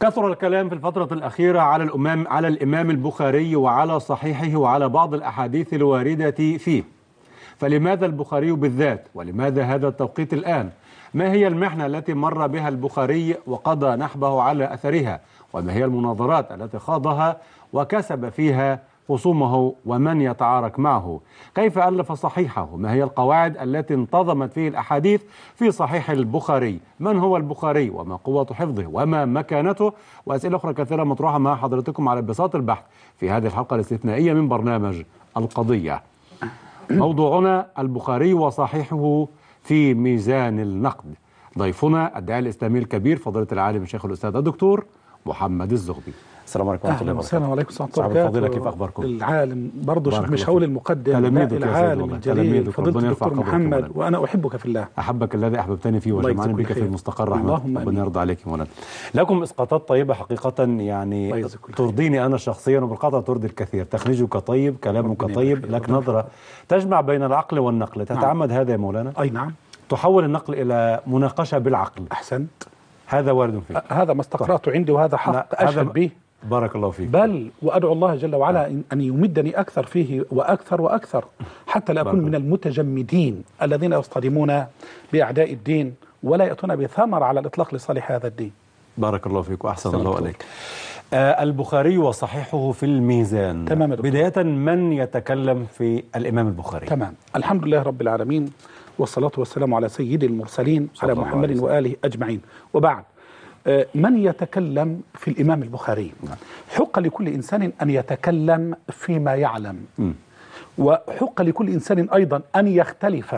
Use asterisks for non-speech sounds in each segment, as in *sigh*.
كثر الكلام في الفترة الأخيرة على الإمام على الإمام البخاري وعلى صحيحه وعلى بعض الأحاديث الواردة فيه. فلماذا البخاري بالذات؟ ولماذا هذا التوقيت الآن؟ ما هي المحنة التي مر بها البخاري وقضى نحبه على أثرها؟ وما هي المناظرات التي خاضها وكسب فيها خصومه ومن يتعارك معه كيف ألف صحيحه ما هي القواعد التي انتظمت فيه الأحاديث في صحيح البخاري من هو البخاري وما قوة حفظه وما مكانته وأسئلة أخرى كثيرة مطروحة مع حضرتكم على بساط البحث في هذه الحلقة الاستثنائية من برنامج القضية موضوعنا البخاري وصحيحه في ميزان النقد ضيفنا الداعي الإسلامي الكبير فضيلة العالم الشيخ الأستاذ الدكتور محمد الزغبي السلام عليكم ورحمه الله وبركاته. السلام عليكم ورحمه الله وبركاته. فضيلة كيف اخباركم؟ العالم برضه مش هقول المقدم تلاميذك العالم الجليل فضيلة الدكتور محمد وانا احبك في الله. احبك الذي احببتني فيه وجمعنا بك في المستقر الله ربنا يرضى عليك يا مولانا. لكم اسقاطات طيبه حقيقه يعني ترضيني انا شخصيا وبالقطع ترضي الكثير، تخريجك طيب، كلامك طيب، لك نظره تجمع بين العقل والنقل، نعم. تتعمد هذا يا مولانا؟ اي نعم. تحول النقل الى مناقشه بالعقل. احسنت. هذا وارد فيه هذا ما استقرأته عندي وهذا حق أشهد به بارك الله فيك بل وأدعو الله جل وعلا أن يمدني أكثر فيه وأكثر وأكثر حتى لا أكون من المتجمدين الذين يصطدمون بأعداء الدين ولا يأتون بثمر على الإطلاق لصالح هذا الدين بارك الله فيك وأحسن الله عليك آه البخاري وصحيحه في الميزان تمام بداية من يتكلم في الإمام البخاري تمام الحمد لله رب العالمين والصلاة والسلام على سيد المرسلين على محمد وآله أجمعين وبعد آه، من يتكلم في الإمام البخاري نعم. حق لكل إنسان أن يتكلم فيما يعلم وحق لكل إنسان أيضا أن يختلف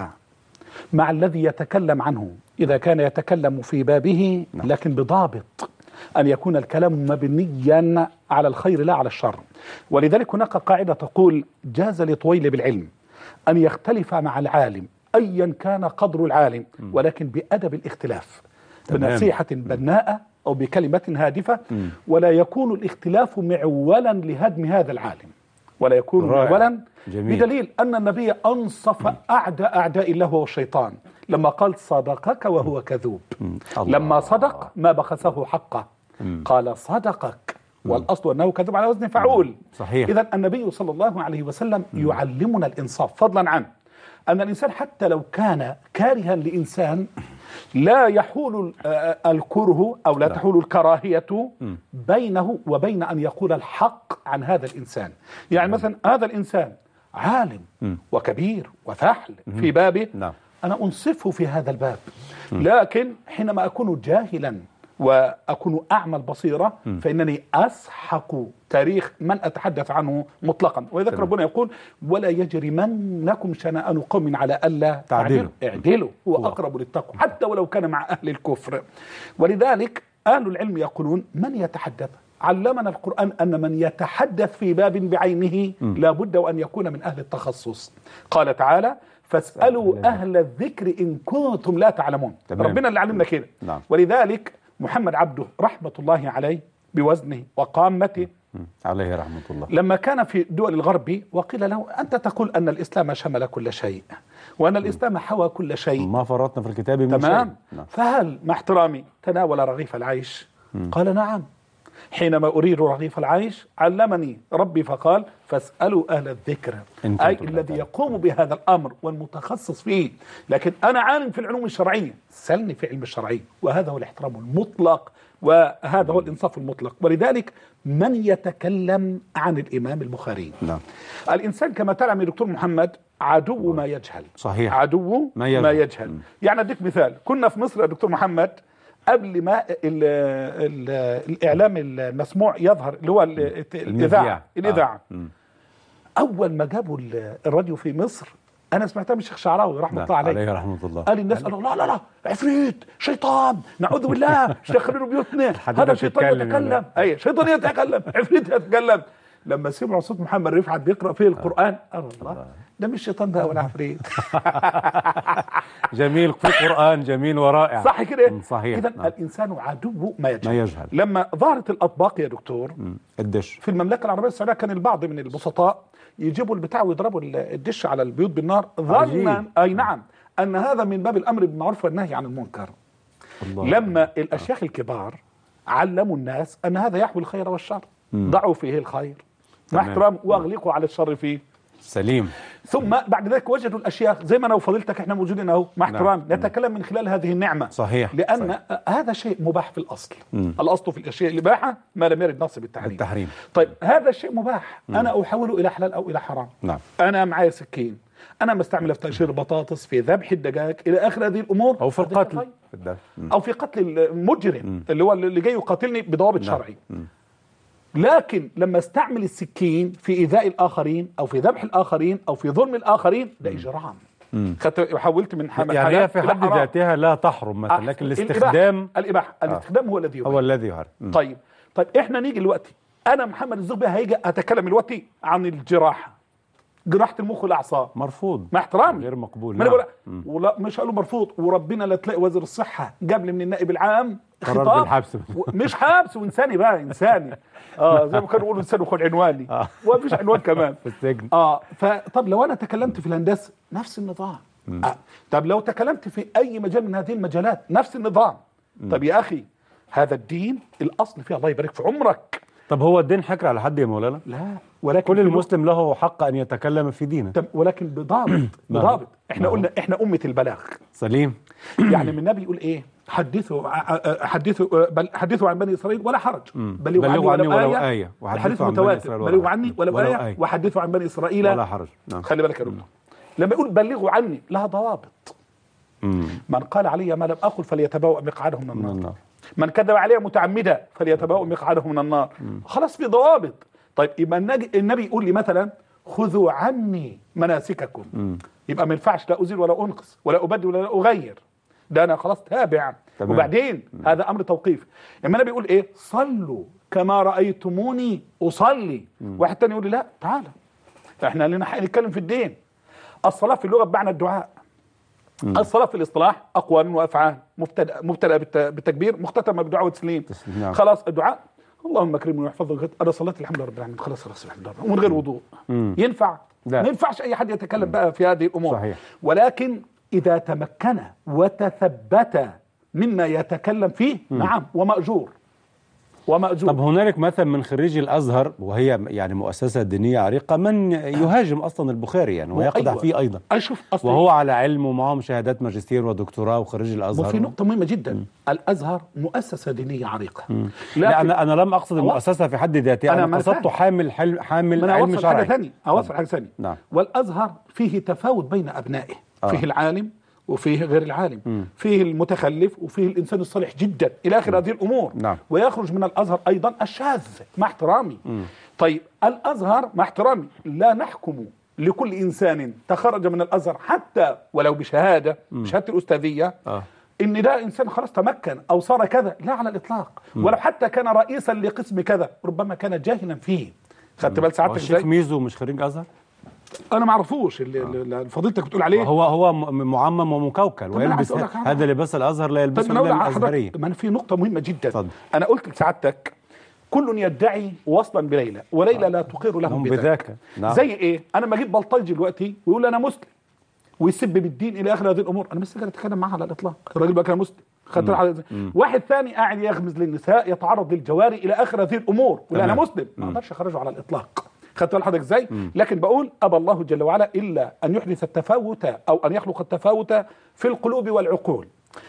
مع الذي يتكلم عنه إذا كان يتكلم في بابه نعم. لكن بضابط أن يكون الكلام مبنيا على الخير لا على الشر ولذلك هناك قاعدة تقول جاز لطويل بالعلم أن يختلف مع العالم أيا كان قدر العالم ولكن بأدب الاختلاف بنصيحة بناءة أو بكلمة هادفة م. ولا يكون الاختلاف معولا لهدم هذا العالم ولا يكون معولا جميل. بدليل أن النبي أنصف أعدى أعداء الله والشيطان لما قال صدقك وهو كذوب لما صدق ما بخسه حقه قال صدقك والأصل أنه كذب على وزن فعول صحيح إذا النبي صلى الله عليه وسلم يعلمنا الإنصاف فضلا عنه أن الإنسان حتى لو كان كارها لإنسان لا يحول الكره أو لا, لا. تحول الكراهية بينه وبين أن يقول الحق عن هذا الإنسان يعني مم. مثلا هذا الإنسان عالم مم. وكبير وفحل مم. في بابه لا. نعم. أنا أنصفه في هذا الباب لكن حينما أكون جاهلا واكون اعمى البصيره فانني اسحق تاريخ من اتحدث عنه مطلقا ولذلك ربنا يقول ولا يجرمنكم شنآن قوم على الا تعدلوا اعدلوا هو اقرب للتقوى حتى ولو كان مع اهل الكفر ولذلك اهل العلم يقولون من يتحدث علمنا القرآن أن من يتحدث في باب بعينه لابد وأن يكون من أهل التخصص قال تعالى فاسألوا أهل الذكر إن كنتم لا تعلمون تمام. ربنا اللي علمنا كده نعم. ولذلك محمد عبده رحمة الله عليه بوزنه وقامته عليه رحمة الله لما كان في دول الغرب وقيل له أنت تقول أن الإسلام شمل كل شيء وأن الإسلام حوى كل شيء ما فرطنا في الكتاب من تمام شيء. نعم. فهل مع احترامي تناول رغيف العيش قال نعم حينما أريد رغيف العيش علمني ربي فقال فاسألوا أهل الذكر أي الذي يقوم بهذا الأمر والمتخصص فيه لكن أنا عالم في العلوم الشرعية سلني في علم الشرعية وهذا هو الاحترام المطلق وهذا هو الإنصاف المطلق ولذلك من يتكلم عن الإمام البخاري نعم. الإنسان كما تعلم يا دكتور محمد عدو ما يجهل صحيح عدو ما يجهل, ما يجهل. يعني أديك مثال كنا في مصر يا دكتور محمد قبل ما ال ال الاعلام المسموع يظهر اللي هو الاذاعه آه. الاذاعه آه. اول ما جابوا الراديو في مصر انا سمعتها من الشيخ شعراوي رحمه الله عليه عليه رحمه الله قال الناس قالوا لا لا لا عفريت شيطان نعوذ بالله مش دخلوا بيوتنا هذا شيطان يتكلم يعني. اي شيطان يتكلم عفريت يتكلم لما سمعوا صوت محمد رفعت بيقرا فيه القران آه. قال الله ده مش شيطان ده ولا *laughs* عفريت *laughs* جميل في قرآن جميل ورائع صح كده صحيح إذا نعم. الإنسان عدو ما يجهل. ما يجهل لما ظهرت الأطباق يا دكتور الدش في المملكة العربية السعودية كان البعض من البسطاء يجيبوا البتاع ويضربوا الدش على البيوت بالنار ظنا أي نعم أن هذا من باب الأمر بالمعروف والنهي عن المنكر الله لما الله. الأشياخ الكبار علموا الناس أن هذا يحوي الخير والشر ضعوا فيه الخير مع احترام وأغلقوا على الشر فيه سليم ثم بعد ذلك وجدوا الاشياء زي ما انا وفضيلتك احنا موجودين اهو مع احترام نعم. نتكلم نعم. من خلال هذه النعمه صحيح لان صحيح. هذا شيء مباح في الاصل مم. الاصل في الاشياء الاباحه ما لم يرد نص بالتحريم التحريم طيب هذا الشيء مباح مم. انا احوله الى حلال او الى حرام نعم. انا معايا سكين انا بستعمل في تقشير البطاطس في ذبح الدجاج الى اخر هذه الامور او في القتل في او في قتل المجرم مم. اللي هو اللي جاي يقاتلني بضوابط نعم. شرعي مم. لكن لما استعمل السكين في ايذاء الاخرين او في ذبح الاخرين او في ظلم الاخرين ده اجرام خدت حولت من حمل يعني هي في حد ذاتها لا تحرم مثلا آه، لكن الاستخدام الاباحه آه. الاستخدام هو الذي يحرم هو الذي يحرم طيب طيب احنا نيجي دلوقتي انا محمد الزغبي هيجي اتكلم دلوقتي عن الجراحه جراحه المخ والاعصاب مرفوض مع احترامي غير مقبول ما نعم. ولا مش قالوا مرفوض وربنا لا تلاقي وزير الصحه جاب لي من النائب العام قرار بالحبس مش حبس وانساني بقى انساني اه زي ما كانوا يقولوا انساني وخد عنواني آه. ومفيش عنوان كمان في *laughs* السجن اه فطب لو انا تكلمت في الهندسه نفس النظام آه. طب لو تكلمت في اي مجال من هذه المجالات نفس النظام م. طب يا اخي هذا الدين الاصل فيه الله يبارك في عمرك طب هو الدين حكر على حد يا مولانا لا ولكن كل المسلم له حق ان يتكلم في دينه ولكن بضابط *clears throat* نعم. بضابط احنا نعم. قلنا احنا امه البلاغ سليم يعني النبي يقول ايه حدثوا آه، آه، آه، حدثوا بل حدثوا عن بني اسرائيل ولا حرج بلغوا عني, عني ولو آية, آية وحدثوا عن بني اسرائيل بلغوا عني ولو, ولو آية, آية وحدثوا عن بني اسرائيل ولا حرج نعم. خلي بالك يا ربنا لما يقول بلغوا عني لها ضوابط من قال علي ما لم اقل فليتبوأ مقعده من النار من كذب علي متعمدا فليتبوأ مقعده من النار خلاص في ضوابط طيب يبقى النبي يقول لي مثلا خذوا عني مناسككم م. يبقى ما ينفعش لا ازيل ولا انقص ولا ابدل ولا اغير ده انا خلاص تابع تمام. وبعدين م. هذا امر توقيف اما النبي يقول ايه صلوا كما رايتموني اصلي م. واحد تاني يقول لي لا تعالى احنا لنا حق نتكلم في الدين الصلاه في اللغه بمعنى الدعاء مم. الصلاه في الاصطلاح اقوال وافعال مبتدا مبتدا بالتكبير مختتمه بدعوه وتسليم نعم. خلاص الدعاء اللهم اكرمني واحفظك انا صليت الحمد لله رب العالمين خلاص خلاص الحمد لله ومن غير وضوء ينفع لا. ما ينفعش اي حد يتكلم بقى في هذه الامور صحيح. ولكن اذا تمكن وتثبت مما يتكلم فيه مم. نعم وماجور ومأجور طب هنالك مثل من خريجي الازهر وهي يعني مؤسسه دينيه عريقه من آه. يهاجم اصلا البخاري يعني ويقدح أيوة. فيه ايضا اشوف اصلا وهو إيه؟ على علم ومعهم شهادات ماجستير ودكتوراه وخريج الازهر وفي نقطه مهمه جدا م. الازهر مؤسسه دينيه عريقه لا, انا انا لم اقصد المؤسسه في حد ذاتها انا, قصدت حامل حل حامل أنا علم شرعي حاجه ثانيه اوصل نعم. حاجه ثانيه نعم والازهر فيه تفاوت بين ابنائه آه. فيه العالم وفيه غير العالم م. فيه المتخلف وفيه الانسان الصالح جدا الى اخر هذه الامور نعم. ويخرج من الازهر ايضا الشاذ مع احترامي م. طيب الازهر مع احترامي لا نحكم لكل انسان تخرج من الازهر حتى ولو بشهاده م. بشهاده الاستاذيه آه. ان ده انسان خلاص تمكن او صار كذا لا على الاطلاق م. ولو حتى كان رئيسا لقسم كذا ربما كان جاهلا فيه خدت بال ساعات الشيخ آه، ميزو مش خريج ازهر انا ما اعرفوش آه. اللي فضيلتك بتقول عليه هو هو معمم ومكوكل ويلبس هذا لباس الازهر لا يلبسه الا الازهريه ما انا في نقطه مهمه جدا صدق. انا قلت لسعادتك كل يدعي وصلا بليلى وليلى آه. لا تقر لهم نعم، بذاك نعم. زي ايه انا ما اجيب بلطجي دلوقتي ويقول انا مسلم ويسب بالدين الى اخر هذه الامور انا مش قادر اتكلم معاها على الاطلاق الراجل بقى كان مسلم خدت واحد ثاني قاعد يغمز للنساء يتعرض للجواري الى اخر هذه الامور ولا انا مسلم ما اقدرش اخرجه على الاطلاق خدت بال حضرتك ازاي لكن بقول ابى الله جل وعلا الا ان يحدث التفاوت او ان يخلق التفاوت في القلوب والعقول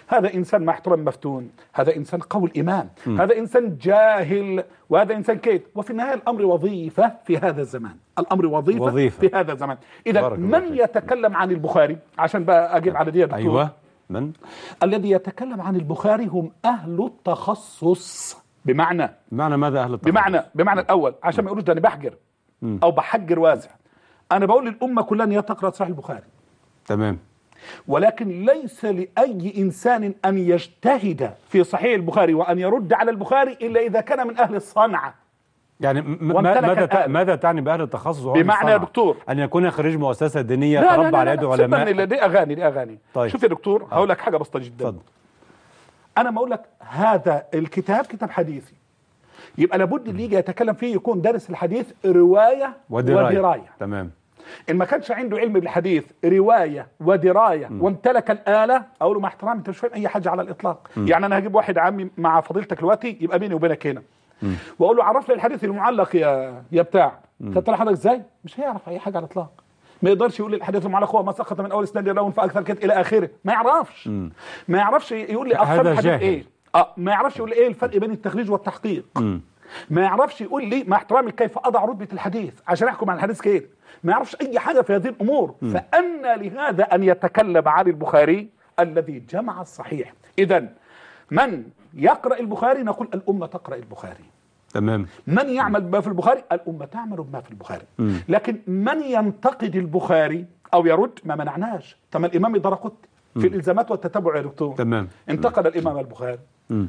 هذا انسان مع احترام مفتون هذا انسان قوي امام، م. هذا انسان جاهل وهذا انسان كيد وفي النهايه الامر وظيفه في هذا الزمان الامر وظيفه, وظيفة. في هذا الزمان اذا من يتكلم عن البخاري عشان بقى اجيب على دي يا ايوه من الذي يتكلم عن البخاري هم اهل التخصص بمعنى بمعنى ماذا اهل التخصص بمعنى بمعنى الاول عشان ما يقولوش ده انا بحجر او بحجر وازع انا بقول للامه كلها ان هي تقرا صحيح البخاري تمام ولكن ليس لاي انسان ان يجتهد في صحيح البخاري وان يرد على البخاري الا اذا كان من اهل الصنعه يعني ماذا ماذا تعني باهل التخصص بمعنى يا دكتور ان يكون خريج مؤسسه دينيه تربى لا لا على يد علماء لا دي اغاني دي اغاني طيب. شوف يا دكتور آه. هقول لك حاجه بسيطه جدا اتفضل انا ما اقول لك هذا الكتاب كتاب حديثي يبقى لابد اللي يجي يتكلم فيه يكون دارس الحديث روايه ودرايه, ودراية. تمام ان ما كانش عنده علم بالحديث روايه ودرايه م. وامتلك الاله اقول له مع احترامي انت مش فاهم اي حاجه على الاطلاق م. يعني انا هجيب واحد عمي مع فضيلتك دلوقتي يبقى بيني وبينك هنا واقول له عرف لي الحديث المعلق يا يا بتاع خدت حضرتك ازاي مش هيعرف اي حاجه على الاطلاق ما يقدرش يقول لي الحديث المعلق هو ما سقط من اول اسنان لراون فاكثر كده الى اخره ما يعرفش م. ما يعرفش يقول لي اكثر الحديث ايه اه ما يعرفش يقول ايه الفرق بين التخريج والتحقيق ما يعرفش يقول لي مع احترامي كيف اضع رتبه الحديث عشان احكم على الحديث كده ما يعرفش اي حاجه في هذه الامور م. فان لهذا ان يتكلم عن البخاري الذي جمع الصحيح اذا من يقرا البخاري نقول الامه تقرا البخاري تمام من يعمل بما في البخاري الامه تعمل بما في البخاري لكن من ينتقد البخاري او يرد ما منعناش طب الامام درقطني في الالزامات والتتبع يا دكتور تمام انتقد الامام البخاري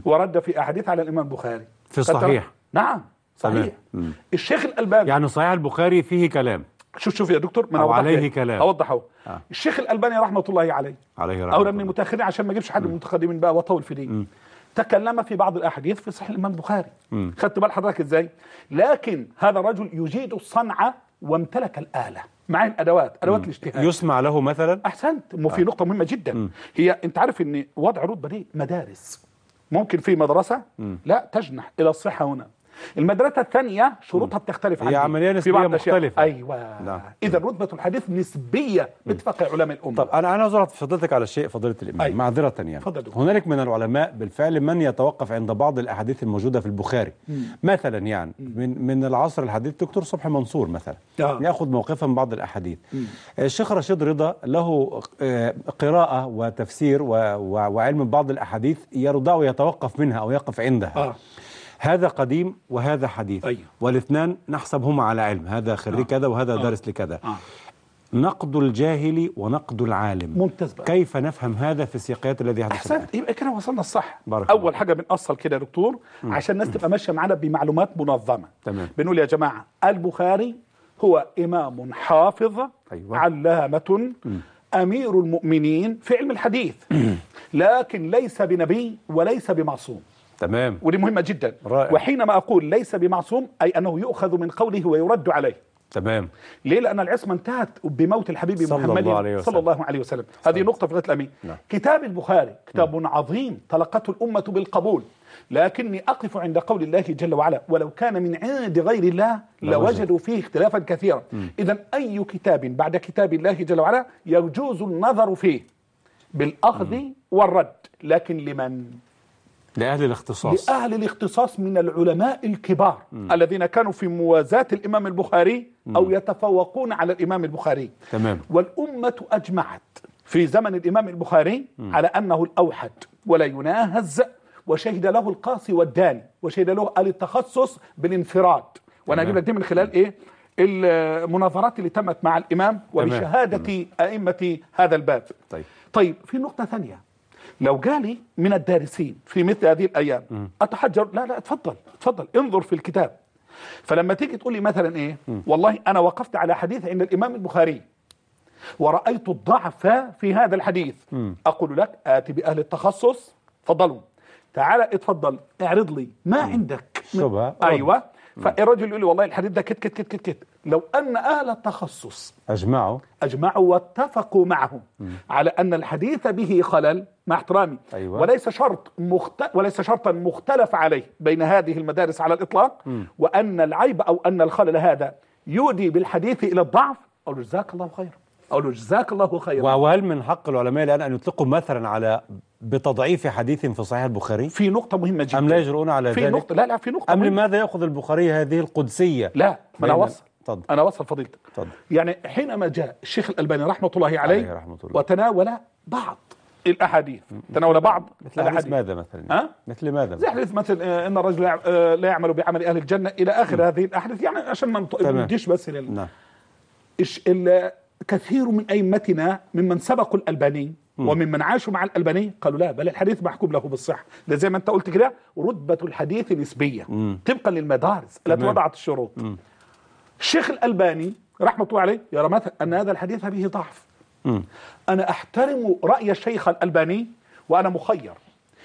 ورد في أحاديث على الإمام البخاري في الصحيح نعم صحيح م. الشيخ الألباني يعني صحيح البخاري فيه كلام شوف شوف يا دكتور ما أو عليه كلام أوضح أهو آه. الشيخ الألباني رحمة الله عليه عليه رحمة أولا من المتأخرين عشان ما أجيبش حد من المتقدمين بقى وأطول في دي تكلم في بعض الأحاديث في صحيح الإمام البخاري خدت بال حضرتك إزاي لكن هذا الرجل يجيد الصنعة وامتلك الآلة معاه الادوات ادوات الاجتهاد يسمع له مثلا احسنت مو في آه. نقطه مهمه جدا مم. هي انت عارف ان وضع رتبه دي مدارس ممكن في مدرسة لا تجنح إلى الصحة هنا المدرسه الثانيه شروطها بتختلف عن هي عمليه نسبيه مختلفه ايوه نعم. اذا رتبه الحديث نسبيه باتفاق علماء الامه طب انا انا ازرع فضيلتك على شيء فضيله الامام أيوة. معذره يعني هنالك من العلماء بالفعل من يتوقف عند بعض الاحاديث الموجوده في البخاري م. مثلا يعني م. من من العصر الحديث دكتور صبحي منصور مثلا آه. ياخذ موقفا من بعض الاحاديث آه، الشيخ رشيد رضا له آه، قراءه وتفسير و... وعلم بعض الاحاديث يرضى ويتوقف منها او يقف عندها آه. هذا قديم وهذا حديث أيوه. والاثنان نحسبهما على علم هذا خريج آه. كذا وهذا آه. دارس لكذا آه. نقد الجاهل ونقد العالم ممتاز بقى. كيف نفهم هذا في السياقيات الذي يحدث احسنت يبقى كده وصلنا الصح بارك اول بارك. حاجه بنأصل كده يا دكتور مم. عشان الناس تبقى ماشيه معانا بمعلومات منظمه تمام بنقول يا جماعه البخاري هو امام حافظ أيوة. علامه مم. امير المؤمنين في علم الحديث مم. لكن ليس بنبي وليس بمعصوم تمام ودي مهمة جدا رائع. وحينما أقول ليس بمعصوم أي أنه يؤخذ من قوله ويرد عليه تمام ليه لأن العصمة انتهت بموت الحبيب صلى محمد الله عليه وسلم. صلى الله عليه وسلم هذه نقطة في الأمين نعم. كتاب البخاري نعم. كتاب نعم. عظيم تلقته الأمة بالقبول لكني أقف عند قول الله جل وعلا ولو كان من عند غير الله لوجدوا فيه اختلافا كثيرا إذا أي كتاب بعد كتاب الله جل وعلا يجوز النظر فيه بالأخذ مم. والرد لكن لمن لأهل الاختصاص لأهل الاختصاص من العلماء الكبار م. الذين كانوا في موازاة الإمام البخاري م. أو يتفوقون على الإمام البخاري تمام والأمة أجمعت في زمن الإمام البخاري م. على أنه الأوحد ولا يناهز وشهد له القاصي والداني وشهد له التخصص بالانفراد وأنا أجيب لك دي من خلال إيه المناظرات اللي تمت مع الإمام وبشهادة أئمة هذا الباب طيب طيب في نقطة ثانية لو جالي من الدارسين في مثل هذه الايام اتحجر لا لا اتفضل اتفضل انظر في الكتاب فلما تيجي تقول لي مثلا ايه والله انا وقفت على حديث عند الامام البخاري ورأيت الضعف في هذا الحديث أقول لك آتي بأهل التخصص تفضلوا تعال اتفضل اعرض لي ما عندك شبه أيوة فالرجل يقول لي والله الحديث ده كت كت كت كت كت لو أن أهل التخصص أجمعوا أجمعوا واتفقوا معهم م. على أن الحديث به خلل مع احترامي أيوة. وليس شرط مخت... وليس شرطا مختلف عليه بين هذه المدارس على الإطلاق م. وأن العيب أو أن الخلل هذا يودي بالحديث إلى الضعف أو جزاك الله خيرا أو جزاك الله خيرا وهل من حق العلماء الآن أن يطلقوا مثلا على بتضعيف حديث في صحيح البخاري في نقطة مهمة جدا أم لا يجرؤون على في ذلك نقطة لا لا في نقطة أم مهمة. لماذا يأخذ البخاري هذه القدسية لا ما أنا أوصل طب. انا وصل فضيلتك طب. يعني حينما جاء الشيخ الالباني رحمه الله عليه, عليه رحمه الله. وتناول بعض الاحاديث تناول بعض مثل الاحاديث ماذا مثلا ها؟ مثل ماذا زي حديث مثل آه، ان الرجل آه، لا يعمل بعمل اهل الجنه الى اخر م. نعم. هذه الاحاديث يعني عشان ما نديش بس لل... نعم كثير من ائمتنا ممن سبقوا الالباني م. وممن عاشوا مع الالباني قالوا لا بل الحديث محكوم له بالصحه ده زي ما انت قلت كده رتبه الحديث نسبيه طبقا للمدارس التي وضعت الشروط م. الشيخ الألباني رحمة الله عليه يرى أن هذا الحديث به ضعف أنا أحترم رأي الشيخ الألباني وأنا مخير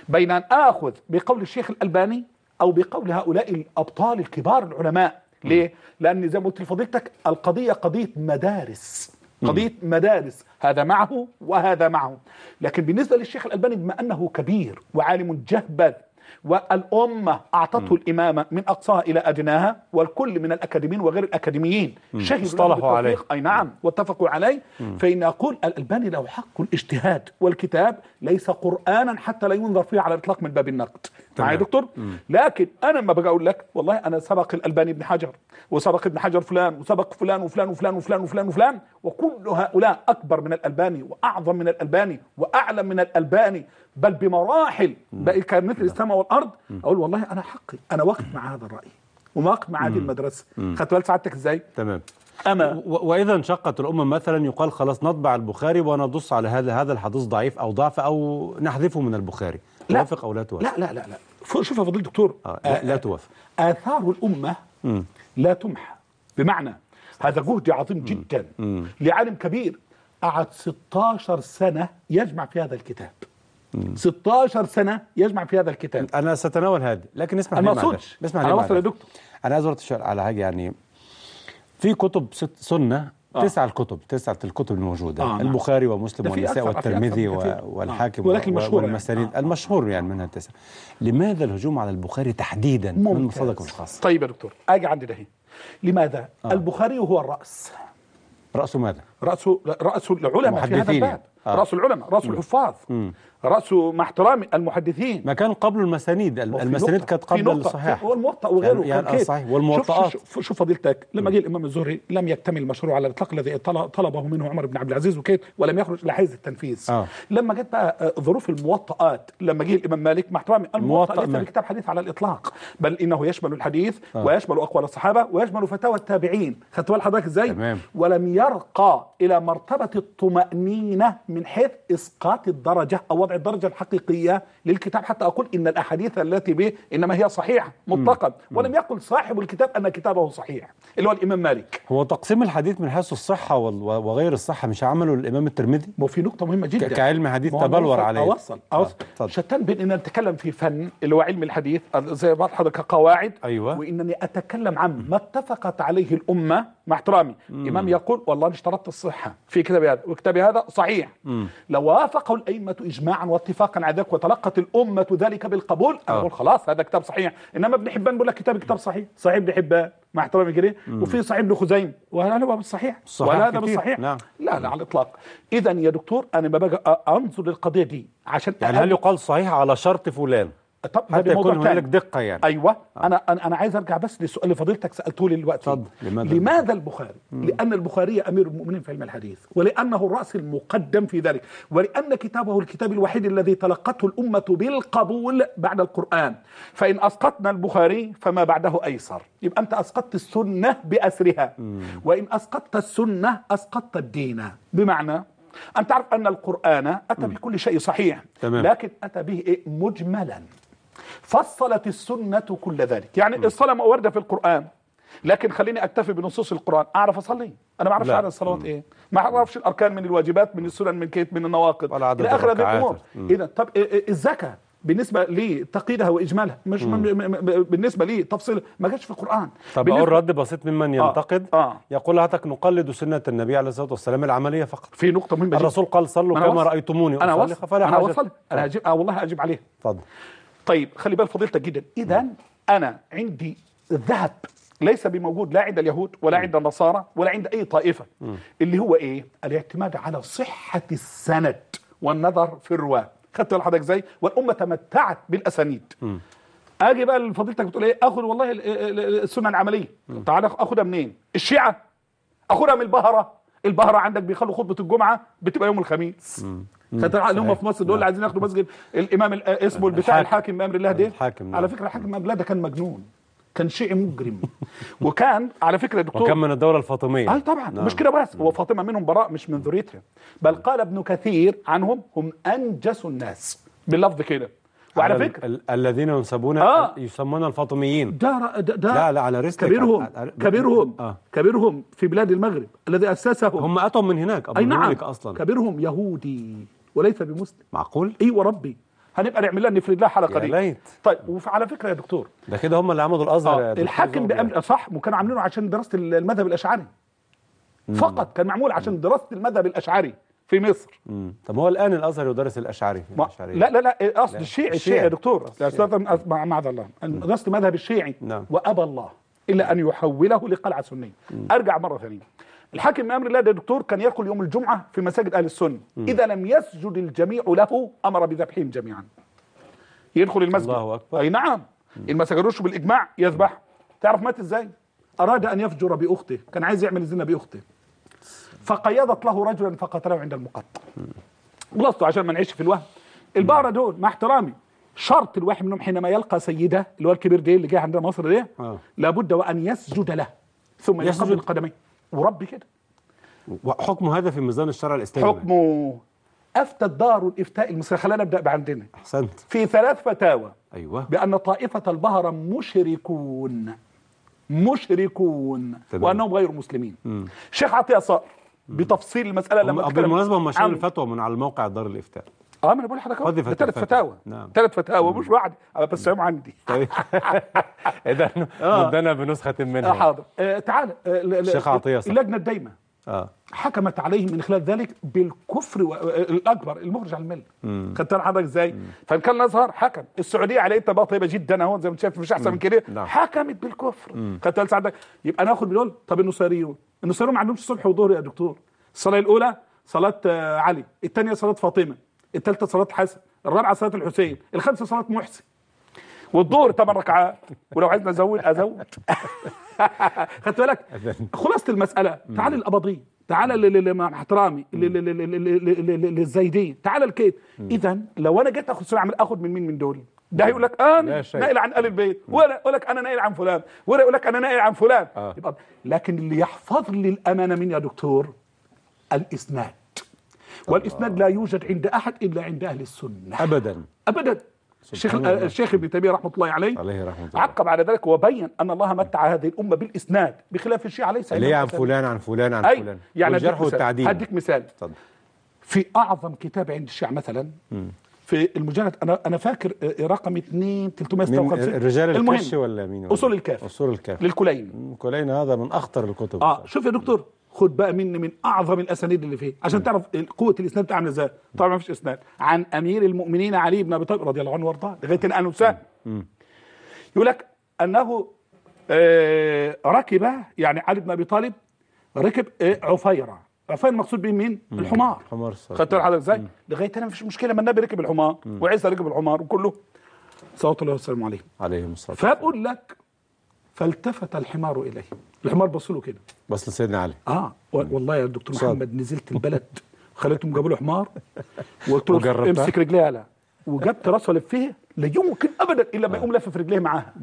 بين أن آخذ بقول الشيخ الألباني أو بقول هؤلاء الأبطال الكبار العلماء ليه؟ لأن زي ما قلت لفضيلتك القضية قضية مدارس قضية مدارس هذا معه وهذا معه لكن بالنسبة للشيخ الألباني بما أنه كبير وعالم جهبذ والأمة أعطته الإمامة من أقصاها إلى أدناها والكل من الأكاديميين وغير الأكاديميين شهدوا له عليه أي نعم واتفقوا عليه فإن أقول الألباني له حق الاجتهاد والكتاب ليس قرآنا حتى لا ينظر فيه على الإطلاق من باب النقد معايا دكتور مم. لكن أنا لما باجي أقول لك والله أنا سبق الألباني ابن حجر وسبق ابن حجر فلان وسبق فلان وفلان وفلان وفلان وفلان وفلان وكل هؤلاء أكبر من الألباني وأعظم من الألباني وأعلم من الألباني بل بمراحل بقى كان مثل السماء والارض اقول والله انا حقي انا واقف مع هذا الراي ومواقف مع هذه المدرسه خدت بالك سعادتك ازاي تمام أما وإذا انشقت الأمة مثلا يقال خلاص نطبع البخاري وندص على هذا هذا الحديث ضعيف أو ضعف أو نحذفه من البخاري توافق أو لا توافق لا لا لا لا شوف يا فضيل الدكتور آه لا, لا آه، توافق آثار الأمة مم. لا تمحى بمعنى هذا جهد عظيم جدا مم. مم. لعالم كبير قعد 16 سنة يجمع في هذا الكتاب 16 سنه يجمع في هذا الكتاب انا ستناول هذا لكن لي انا ما اقصدش نسمع انا وصل يا دكتور انا عايز اشار على حاجه يعني في كتب سنه آه. تسعة الكتب تسعة الكتب الموجودة آه نعم. البخاري ومسلم والنساء والترمذي آه. والحاكم آه. ولكن المشهور يعني. والمسانيد آه. المشهور يعني منها التسعة لماذا الهجوم على البخاري تحديدا ممتاز. من مصادقه الخاص طيب يا دكتور أجي عندي ده لماذا آه. البخاري هو الرأس رأسه ماذا رأسه رأس العلماء في هذا الباب آه. رأس العلماء رأس الحفاظ مم. راسه مع احترامي المحدثين ما كان قبل المسانيد المسانيد كانت قبل الصحيح والموطأ وغيره يعني آه، كان صحيح والموطئات شوف, شوف, شوف فضيلتك لما جه الامام الزهري لم يكتمل المشروع على الاطلاق الذي طلبه منه عمر بن عبد العزيز وكيت ولم يخرج الى حيز التنفيذ آه. لما جت بقى آه، ظروف الموطئات لما جه الامام مالك مع احترامي الموطأ ليس بكتاب حديث على الاطلاق بل انه يشمل الحديث آه. ويشمل اقوال الصحابه ويشمل فتاوى التابعين خدت بال حضرتك ازاي ولم يرقى الى مرتبه الطمأنينه من حيث اسقاط الدرجه او وضع الدرجه الحقيقيه للكتاب حتى اقول ان الاحاديث التي به انما هي صحيحه مطلقا ولم يقل صاحب الكتاب ان كتابه صحيح اللي هو الامام مالك هو تقسيم الحديث من حيث الصحه وغير الصحه مش عمله الامام الترمذي في نقطه مهمه جدا كعلم حديث تبلور عليه اوصل اوصل شتان بين ان نتكلم في فن اللي هو علم الحديث زي ما حضرتك قواعد أيوة. وانني اتكلم عن ما اتفقت عليه الامه مع احترامي امام يقول والله انا اشترطت الصحه في كتابي هذا وكتابي هذا صحيح مم. لو وافقه الائمه اجماعا واتفاقا على ذلك وتلقت الامه ذلك بالقبول انا آه. اقول خلاص هذا كتاب صحيح انما ابن حبان بيقول لك كتابي كتاب صحيح صحيح ابن حبان مع احترامي كريم وفي صحيح ابن خزيم وهذا هو بالصحيح وهذا هذا بالصحيح نعم. لا لا على الاطلاق اذا يا دكتور انا بقى انظر للقضيه دي عشان يعني هل يقال صحيح على شرط فلان طب حتى يكون هناك دقه يعني ايوه آه. انا انا عايز ارجع بس للسؤال اللي فضيلتك سالته لي الوقت لماذا, لماذا البخاري؟ مم. لان البخاري امير المؤمنين في علم الحديث ولانه الراس المقدم في ذلك ولان كتابه الكتاب الوحيد الذي تلقته الامه بالقبول بعد القران فان اسقطنا البخاري فما بعده ايسر يبقى انت اسقطت السنه باسرها مم. وان اسقطت السنه اسقطت الدين بمعنى أن تعرف أن القرآن أتى بكل شيء صحيح تمام. لكن أتى به إيه؟ مجملا فصلت السنة كل ذلك يعني م. الصلاة وردة في القرآن لكن خليني اكتفي بنصوص القرآن اعرف اصلي انا ما اعرفش عدد الصلوات ايه ما اعرفش الاركان من الواجبات من السنن من كيت من النواقض الى اخر الامور اذا طب الزكاه بالنسبه لي تقييدها واجمالها مش م. بالنسبه لي تفصيل ما جاش في القران طب اقول رد بسيط ممن آه، ينتقد آه. آه. يقول هاتك نقلد سنه النبي عليه الصلاه والسلام العمليه فقط في نقطه مهمه الرسول قال صلوا كما رايتموني انا وصل انا وصل انا هجيب آه والله اجيب عليها تفضل طيب خلي بال فضيلتك جدا اذا انا عندي ذهب ليس بموجود لا عند اليهود ولا عند النصارى ولا عند اي طائفه اللي هو ايه الاعتماد على صحه السند والنظر في الرواه خدت بال حضرتك ازاي والامه تمتعت بالاسانيد اجي بقى لفضيلتك بتقول ايه اخد والله السنه العمليه تعال اخدها منين الشيعه اخدها من البهره البهره عندك بيخلوا خطبه الجمعه بتبقى يوم الخميس فتطلع اللي هم في مصر دول اللي نعم. عايزين ياخدوا مسجد الامام اسمه البتاع الحاكم بامر الله ده الحاكم على فكره الحاكم بامر الله ده كان مجنون كان شيء مجرم *laughs* وكان على فكره دكتور وكان من الدوله الفاطميه اه طبعا نعم. مش كده بس هو فاطمه منهم براء مش من ذريتها بل قال ابن كثير عنهم هم انجس الناس باللفظ كده وعلى فكره ال الذين ينسبون آه يسمون الفاطميين ده, ده, ده لا لا على رسك كبيرهم آه، آه، آه، كبيرهم آه كبيرهم في بلاد المغرب الذي اسسهم هم اتوا من هناك ابو أي نعم أصلا كبيرهم يهودي وليس بمسلم معقول ايوه ربي هنبقى نعمل لها نفرد لها حلقه يا دي ليت طيب وعلى فكره يا دكتور ده كده هم اللي عملوا الازهر آه الحاكم بامر صح وكان عاملينه عشان دراسه المذهب الاشعري مم. فقط كان معمول عشان دراسه المذهب الاشعري في مصر مم. طب هو الان الازهر يدرس الاشعري ما لا لا لا إيه، قصد الشيعي الشيعي يا دكتور استاذ معاذ الله دراسه المذهب الشيعي نعم. وابى الله الا ان يحوله لقلعه سنيه ارجع مره ثانيه الحاكم بامر الله ده دكتور كان ياكل يوم الجمعه في مساجد اهل السنه اذا لم يسجد الجميع له امر بذبحهم جميعا يدخل المسجد الله أكبر. اي نعم اللي ما سجدوش بالاجماع يذبح تعرف مات ازاي اراد ان يفجر باخته كان عايز يعمل الزنا باخته فقيضت له رجلا فقتله عند المقطع خلصته عشان ما نعيش في الوهم البقره دول مع احترامي شرط الواحد منهم حينما يلقى سيده اللي هو الكبير ده اللي جاي عندنا مصر ده آه. لابد وان يسجد له ثم يسجد القدمين وربي كده وحكمه هذا في ميزان الشرع الاسلامي حكمه افتى الدار الافتاء المصري خلينا نبدا بعندنا احسنت في ثلاث فتاوى ايوه بان طائفه البهر مشركون مشركون تمام. وانهم غير مسلمين شيخ عطيه صقر بتفصيل المساله لما بالمناسبه هم شايلين الفتوى من على موقع دار الافتاء اه انا بقول لحضرتك خد ثلاث فتاوى نعم ثلاث فتاوى مش واحد آه، بس هم عندي *laughs* طيب *laughs* اذا آه. مدنا بنسخه منها آه، حاضر آه تعال الشيخ عطيه اللجنه الدايمه آه. حكمت عليه من خلال ذلك بالكفر و... الاكبر المخرج عن المله خدت بالك حضرتك ازاي؟ فان كان الازهر حكم السعوديه على طبقه طيبه جدا اهو زي ما انت شايف مش احسن من كده نعم. حكمت بالكفر خدت بالك حضرتك يبقى ناخد بنقول طب النصيريون النصيريون ما عندهمش صبح وظهر يا دكتور الصلاه الاولى صلاه علي الثانيه صلاه فاطمه الثالثه صلاه حسن الرابعه صلاه الحسين الخامسه صلاه محسن والظهر ثمان ركعات ولو عايزنا ازود ازود *laughs* خدت بالك خلاصه المساله تعال القبضيه تعال مع احترامي للزيديه تعال الكيت اذا لو انا جيت اخد سنه اعمل اخد من مين من دول ده هيقول لك انا نائل عن ال البيت ولا يقول لك انا نائل عن فلان ولا يقول لك انا نائل عن فلان آه. لكن اللي يحفظ لي الامانه مين يا دكتور الاسناد والاسناد لا يوجد عند احد الا عند اهل السنه ابدا ابدا الشيخ الشيخ ابن تيميه رحمه الله عليه عليه رحمه الله عقب على ذلك وبين ان الله متع هذه الامه بالاسناد بخلاف الشيعه ليس اللي عن فلان عن فلان عن فلان يعني الجرح والتعديل هديك مثال اتفضل في اعظم كتاب عند الشيعه مثلا م. في المجلد انا انا فاكر آه، رقم 2 356 رجال الكشي ولا مين ولا؟ اصول الكافي اصول الكافي للكلين الكلين هذا من اخطر الكتب اه شوف يا دكتور خد بقى مني من اعظم الاسانيد اللي فيه عشان تعرف قوه الاسناد بتاعها عامله ازاي طبعا ما فيش اسناد عن امير المؤمنين علي بن ابي طالب رضي الله عنه وارضاه لغايه الان وسهل يقول لك انه آه، ركب يعني علي بن ابي طالب ركب آه، عفيره عفيره المقصود بيه مين؟ الحمار حمار خدت حضرتك ازاي؟ لغايه انا فيش مشكله ما النبي ركب الحمار وعيسى ركب الحمار وكله صلوات الله وسلامه عليه عليهم الصلاه فبقول لك فالتفت الحمار اليه الحمار بص له كده بص لسيدنا علي اه والله يا دكتور صاد. محمد نزلت البلد خليتهم جابوا له حمار وقلت له امسك رجليه على وجبت راسه لفيه لا يمكن ابدا الا ما آه. يقوم لافف رجليه معاها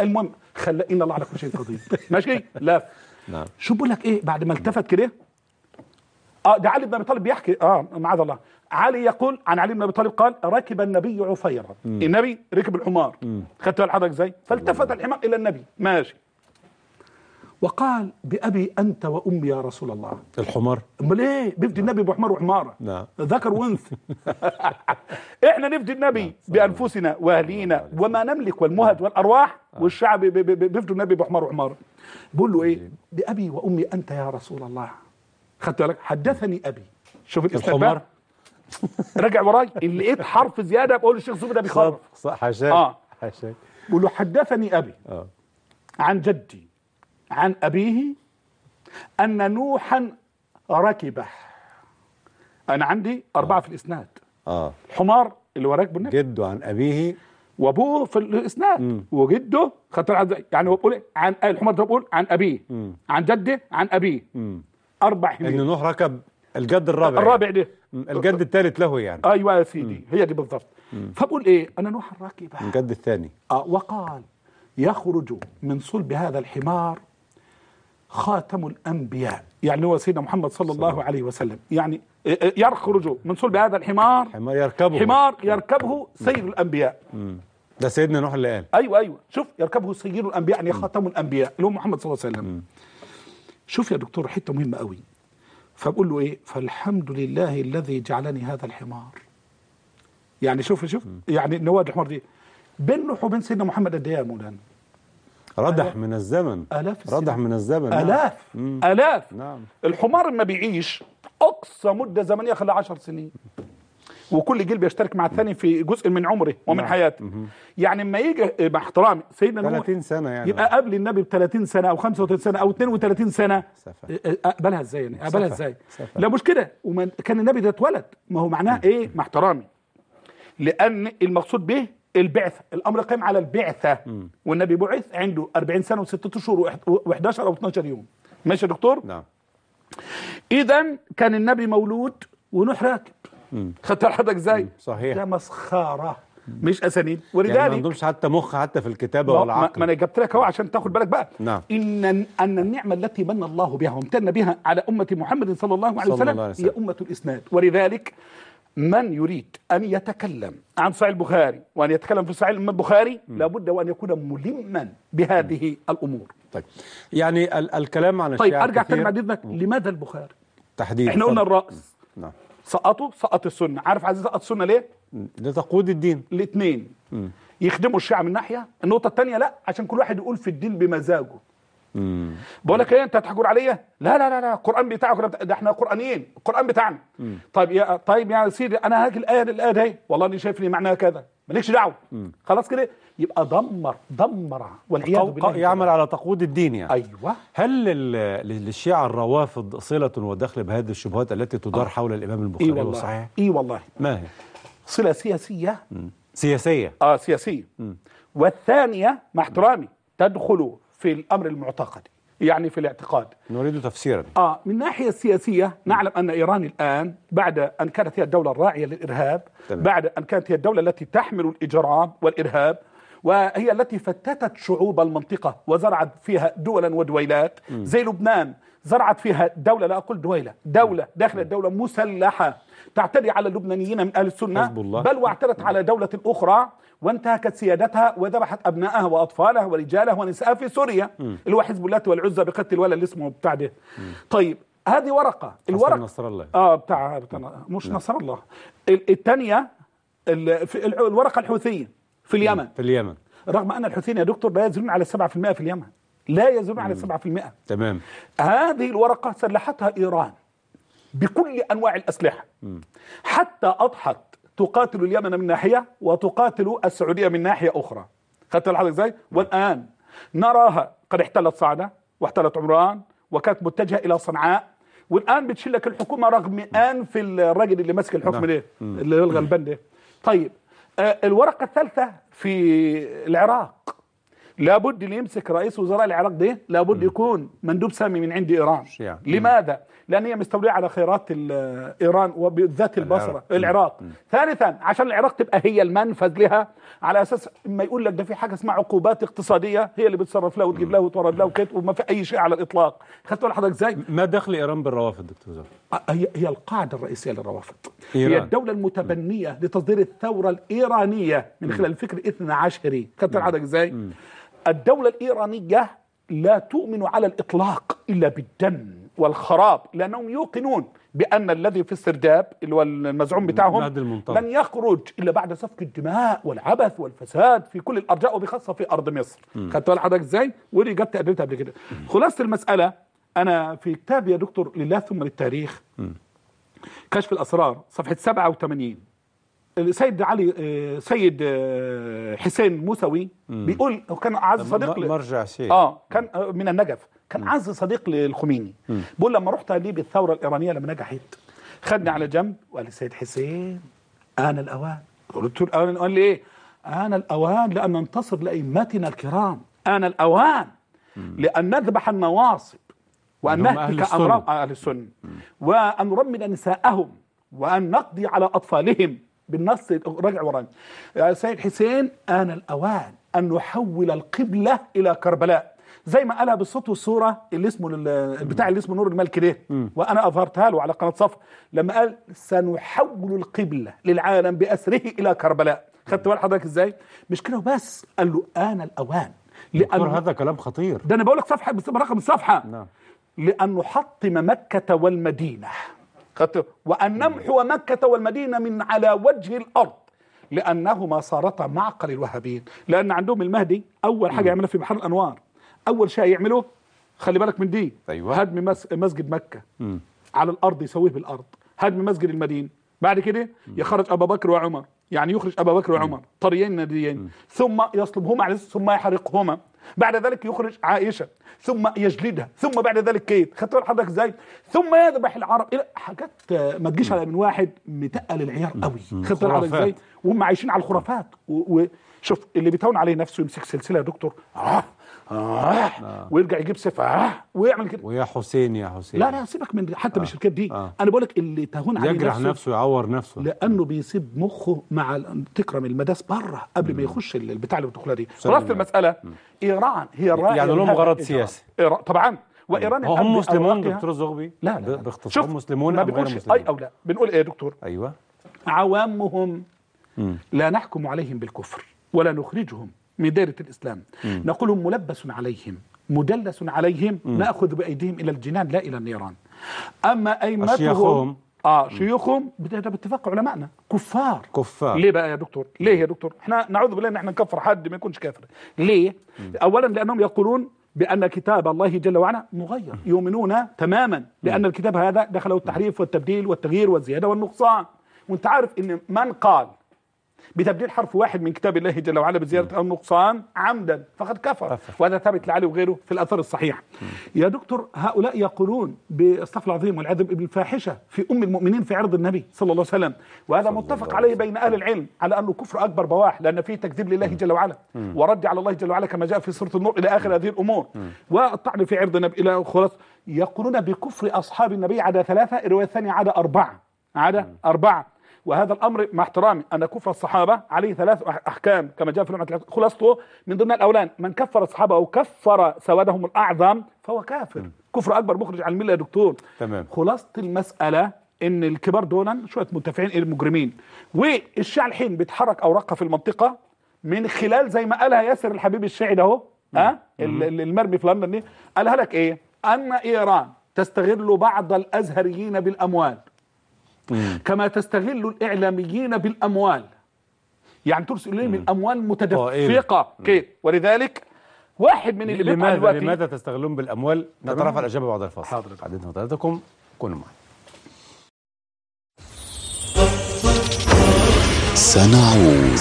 المهم خلى ان الله على كل شيء قدير ماشي لف نعم شوف بقول لك ايه بعد ما التفت كده اه ده علي بن ابي طالب بيحكي اه معاذ الله علي يقول عن علي بن ابي طالب قال ركب النبي عفيرا النبي ركب الحمار خدت بال حضرتك ازاي فالتفت الحمار الى النبي ماشي وقال بأبي أنت وأمي يا رسول الله الحمار أمال إيه بيفدي النبي بحمار وحمارة نعم ذكر وأنثى *laughs* إحنا نفدي النبي نعم، بأنفسنا وأهلينا وما نملك والمهد والأرواح نعم. والشعب بيفدوا النبي بحمار وحمارة بقول له إيه بأبي وأمي أنت يا رسول الله خدت بالك حدثني أبي شوف الحمار راجع وراي اللي لقيت حرف زياده بقول الشيخ زوبي ده بيخرف صح حاشاك اه حاشاك بقول له حدثني ابي آه. عن جدي عن أبيه أن نوحا ركبه أنا عندي أربعة آه. في الإسناد آه. حمار اللي وراك بالنبي جده عن أبيه وابوه في الاسناد مم. وجده خاطر يعني هو بيقول عن آه، الحمار ده بيقول عن ابيه مم. عن جده عن ابيه مم. اربع حمير ان نوح ركب الجد الرابع يعني. الرابع ده الجد الثالث له يعني ايوه يا سيدي مم. هي دي بالظبط فبقول ايه انا نوح الراكب الجد الثاني اه وقال يخرج من صلب هذا الحمار خاتم الأنبياء يعني هو سيدنا محمد صلى الله عليه وسلم يعني يخرج إيه، إيه، من صلب هذا الحمار حمار يركبه حمار يركبه سيد الأنبياء مم. ده سيدنا نوح اللي قال ايوه ايوه شوف يركبه سيد الانبياء يعني خاتم الانبياء اللي هو محمد صلى الله عليه وسلم مم. شوف يا دكتور حته مهمه قوي فبقول له ايه فالحمد لله الذي جعلني هذا الحمار يعني شوف شوف يعني نواد الحمار دي بينه وبين سيدنا محمد قد ايه يا مولانا ردح أيوة. من الزمن آلاف ردح من الزمن نعم. آلاف نعم. آلاف نعم. الحمار ما بيعيش أقصى مدة زمنية خلال 10 سنين وكل جيل بيشترك مع الثاني في جزء من عمره ومن نعم. حياته مم. يعني اما يجي مع احترامي سيدنا نوح 30 سنه يعني يبقى قبل النبي ب 30 سنه او 35 سنه او 32 سنه يعني؟ سفة. اقبلها ازاي يعني اقبلها ازاي لا مش كده وكان النبي ده اتولد ما هو معناه ايه مع احترامي لان المقصود به البعثه الامر قائم على البعثه م. والنبي بعث عنده 40 سنه و6 اشهر و11 او 12 يوم ماشي يا دكتور نعم اذا كان النبي مولود ونوح راكب خدت حضرتك ازاي صحيح ده مسخره مش اسانيد ولذلك يعني ما عندهمش حتى مخ حتى في الكتابه ولا عقل ما انا جبت لك اهو عشان تاخد بالك بقى نعم ان ان النعمه التي من الله بها وامتن بها على امه محمد صلى الله عليه وسلم هي امه الاسناد ولذلك من يريد أن يتكلم عن صحيح البخاري وأن يتكلم في صحيح البخاري لابد وأن يكون ملما بهذه الأمور طيب يعني ال الكلام عن طيب أرجع تاني بعد لماذا البخاري تحديدا احنا قلنا الرأس نعم سقطوا سقط السنة عارف عزيز سقط السنة ليه؟ لتقود الدين الاثنين يخدموا الشيعة من ناحية النقطة الثانية لا عشان كل واحد يقول في الدين بمزاجه بقول لك ايه انت هتحجر عليا لا لا لا لا القران بتاعك ده احنا قرانيين القران بتاعنا مم. طيب يا طيب يا سيدي انا هاجي الايه الايه دي والله اني شايفني معناها كذا مالكش دعوه خلاص كده يبقى دمر دمر والعياذ بالله يعمل على تقويض الدين يعني ايوه هل للشيعة الروافض صله ودخل بهذه الشبهات التي تدار آه. حول الامام البخاري إيه والله. صحيح اي والله ما هي صله سياسيه مم. سياسيه اه سياسيه مم. والثانيه مع احترامي تدخل في الأمر المعتقدي يعني في الاعتقاد نريد تفسيرا آه من ناحية سياسية نعلم أن إيران الآن بعد أن كانت هي الدولة الراعية للإرهاب تمام. بعد أن كانت هي الدولة التي تحمل الإجرام والإرهاب وهي التي فتتت شعوب المنطقة وزرعت فيها دولا ودويلات زي لبنان زرعت فيها دولة لا أقول دويلة دولة داخل الدولة مسلحة تعتدي على اللبنانيين من أهل السنة بل واعتدت على دولة أخرى وانتهكت سيادتها وذبحت أبنائها وأطفالها ورجالها ونسائها في سوريا اللي هو حزب الله والعزى بقتل ولا اللي اسمه بتاع ده طيب هذه ورقة الورقة نصر الله اه بتاع, بتاع مش نصر الله الثانية الورقة الحوثية في اليمن في اليمن رغم أن الحوثيين يا دكتور لا على 7% في اليمن لا يزيد عن 7% تمام هذه الورقة سلحتها إيران بكل أنواع الأسلحة مم. حتى أضحت تقاتل اليمن من ناحية وتقاتل السعودية من ناحية أخرى خدت الحظ إزاي؟ والآن نراها قد احتلت صعدة واحتلت عمران وكانت متجهة إلى صنعاء والآن بتشيل لك الحكومة رغم أن في الراجل اللي ماسك الحكم نعم. ده اللي الغلبان ده طيب آه، الورقة الثالثة في العراق لابد اللي يمسك رئيس وزراء العراق ده لابد م. يكون مندوب سامي من عند ايران شيعة. لماذا لان هي مستوليه على خيرات ايران وبالذات البصره العراق العراق. ثالثا عشان العراق تبقى هي المنفذ لها على اساس ما يقول لك ده في حاجه اسمها عقوبات اقتصاديه هي اللي بتصرف لها وتجيب لها وتورد لها وكده وما في اي شيء على الاطلاق خدت بال حضرتك ازاي ما دخل ايران بالروافد دكتور آه، هي هي القاعده الرئيسيه للروافد إيران. هي الدوله المتبنيه لتصدير الثوره الايرانيه من خلال الفكر الاثنى عشري خدت بال حضرتك ازاي الدولة الإيرانية لا تؤمن على الإطلاق إلا بالدم والخراب لأنهم يوقنون بأن الذي في السرداب اللي هو المزعوم بتاعهم لن يخرج إلا بعد سفك الدماء والعبث والفساد في كل الأرجاء وبخاصة في أرض مصر خدت بالك حضرتك إزاي؟ ودي جت قابلتها قبل كده خلاصة المسألة أنا في كتاب يا دكتور لله ثم للتاريخ م. كشف الأسرار صفحة 87 سيد علي آه، سيد آه، حسين موسوي بيقول كان اعز صديق مرجع سيد اه كان آه، من النجف كان اعز صديق للخميني بيقول لما رحت لي بالثوره الايرانيه لما نجحت خدني على جنب وقال لي سيد حسين انا الأوان قلت له الأوان قال لي إيه انا الأوان لأن ننتصر لأئمتنا الكرام انا الأوان لأن نذبح النواصب وأن نهتك أمراض أهل السنة وأن نرمد نساءهم وأن نقضي على أطفالهم بالنص راجع ورانا يا يعني سيد حسين آن الأوان أن نحول القبلة إلى كربلاء زي ما قالها بالصوت والصوره اللي اسمه بتاع اللي اسمه نور الملك ده وانا اظهرتها له على قناه صفا لما قال سنحول القبله للعالم باسره الى كربلاء خدت بال حضرتك ازاي مش كده وبس قال له ان الاوان لان هذا كلام خطير ده انا بقول لك صفحه رقم الصفحه نعم لان نحطم مكه والمدينه وأن نمحو مكة والمدينة من على وجه الأرض لأنهما صارتا معقل الوهابيين لأن عندهم المهدي أول حاجة يعملها في بحر الأنوار أول شيء يعمله خلي بالك من دي أيوة. هدم مسجد مكة م. على الأرض يسويه بالأرض هدم مسجد المدينة بعد كده يخرج ابا بكر وعمر يعني يخرج ابا بكر وعمر طريين ناديين ثم يصلبهما على ثم يحرقهما بعد ذلك يخرج عائشه ثم يجلدها ثم بعد ذلك كيد خدت بال حضرتك ازاي ثم يذبح العرب حاجات آه، ما تجيش على من واحد متقل العيار قوي خدت بال حضرتك ازاي وهم عايشين على الخرافات وشوف اللي بيتهون عليه نفسه يمسك سلسله يا دكتور آه،, آه ويرجع يجيب سيف آه ويعمل كده ويا حسين يا حسين لا لا سيبك من حتى آه من الشركات دي آه انا بقول لك اللي تهون عليه يجرح نفسه, نفسه يعور نفسه لانه بيسيب مخه مع تكرم المداس بره قبل مم. ما يخش البتاع اللي بتدخلها دي خلاص المساله مم. ايران هي الرأي يعني لهم غرض سياسي طبعا وايران هم, هم مسلمون دكتور زغبي لا, لا, لا. باختصار مسلمون ما بنقولش اي او لا بنقول ايه يا دكتور ايوه عوامهم لا نحكم عليهم بالكفر ولا نخرجهم من دائرة الإسلام نقول ملبس عليهم مدلس عليهم م. نأخذ بأيديهم إلى الجنان لا إلى النيران أما أئمتهم آه، شيوخهم آه شيوخهم باتفاق علمائنا كفار كفار ليه بقى يا دكتور ليه يا دكتور احنا نعوذ بالله ان احنا نكفر حد ما يكونش كافر ليه م. اولا لانهم يقولون بأن كتاب الله جل وعلا مغير يؤمنون تماما لأن الكتاب هذا دخله التحريف والتبديل والتغيير والزيادة والنقصان وانت عارف ان من قال بتبديل حرف واحد من كتاب الله جل وعلا بزياده او النقصان عمدا فقد كفر وهذا ثابت لعلي وغيره في الاثر الصحيح يا دكتور هؤلاء يقولون باستغفر العظيم والعذب الفاحشة في ام المؤمنين في عرض النبي صلى الله عليه وسلم وهذا متفق عليه بين اهل العلم على انه كفر اكبر بواح لان فيه تكذيب لله جل وعلا ورد على الله جل وعلا كما جاء في سوره النور الى اخر هذه الامور والطعن في عرض النبي الى خلاص يقولون بكفر اصحاب النبي عدا ثلاثه الروايه الثانيه عدا اربعه عدا أربعة وهذا الامر مع احترامي ان كفر الصحابه عليه ثلاث احكام كما جاء في لمعه خلاصته من ضمنها الاولان من كفر الصحابه او كفر سوادهم الاعظم فهو كافر كفر اكبر مخرج عن المله يا دكتور تمام خلاصه المساله ان الكبار دولا شويه إلى المجرمين والشيعه الحين بيتحرك اوراقها في المنطقه من خلال زي ما قالها ياسر الحبيب الشيعي ده اهو ها المرمي في لندن قالها لك ايه ان ايران تستغل بعض الازهريين بالاموال كما تستغل الإعلاميين بالأموال يعني ترسل إليهم الأموال متدفقة كيف ولذلك واحد من اللي لماذا دلوقتي لماذا تستغلون بالأموال نترفع الإجابة بعد الفاصل حاضر عددنا وثلاثتكم كونوا معنا سنعود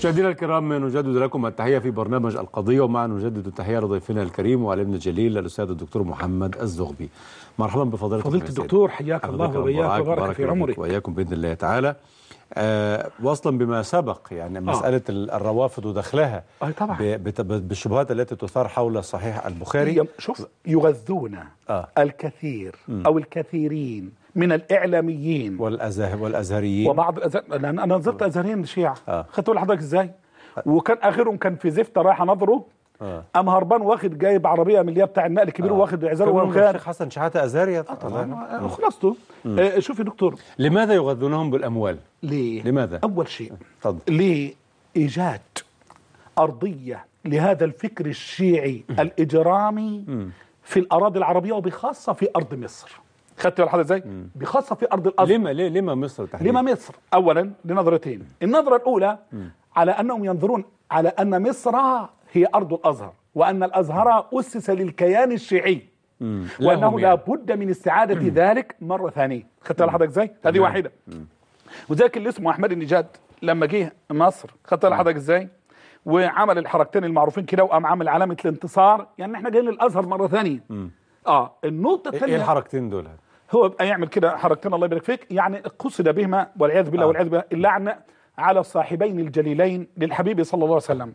مشاهدينا الكرام نجدد لكم التحيه في برنامج القضيه ومع نجدد التحيه لضيفنا الكريم وعلمنا الجليل الاستاذ الدكتور محمد الزغبي مرحبا بفضيلتك فضيله الدكتور حياك الله وبياك وبارك في عمرك واياكم باذن الله تعالى آه واصلا بما سبق يعني آه. مساله الروافض ودخلها آه طبعا بالشبهات التي تثار حول صحيح البخاري شوف يغذون آه. الكثير م. او الكثيرين من الاعلاميين والازهر والازهريين وبعض الأزهر لان انا نظرت آه. ازهريين شيعة آه. خدت اقول لحضرتك ازاي آه. وكان اخرهم كان في زفته رايح نظره آه. ام هربان واخد جايب عربيه من اللي بتاع النقل الكبير آه. واخد اعزار وكان الشيخ حسن شحاته ازهري آه، طبعا خلاصته آه شوف يا دكتور لماذا يغذونهم بالاموال ليه لماذا اول شيء اتفضل ليه ايجاد ارضيه لهذا الفكر الشيعي الاجرامي في الاراضي العربيه وبخاصه في ارض مصر خدت بال حضرتك ازاي؟ بخاصه في ارض الاصل لما ليه لما مصر تحديدا؟ لما مصر؟ اولا لنظرتين، النظره الاولى مم. على انهم ينظرون على ان مصر هي ارض الازهر وان الازهر اسس للكيان الشيعي مم. وانه يعني. لابد من استعاده مم. ذلك مره ثانيه خدت بال حضرتك ازاي؟ هذه واحده وذاك اللي اسمه احمد النجاد لما جه مصر خدت بال حضرتك ازاي؟ وعمل الحركتين المعروفين كده وقام عامل علامه الانتصار يعني احنا جايين للازهر مره ثانيه اه النقطه إيه الثانيه ايه الحركتين دول؟ هو بقى يعمل كده حركتين الله يبارك فيك يعني قصد بهما والعياذ بالله آه. والعياذ بالله اللعنه على الصاحبين الجليلين للحبيب صلى الله عليه وسلم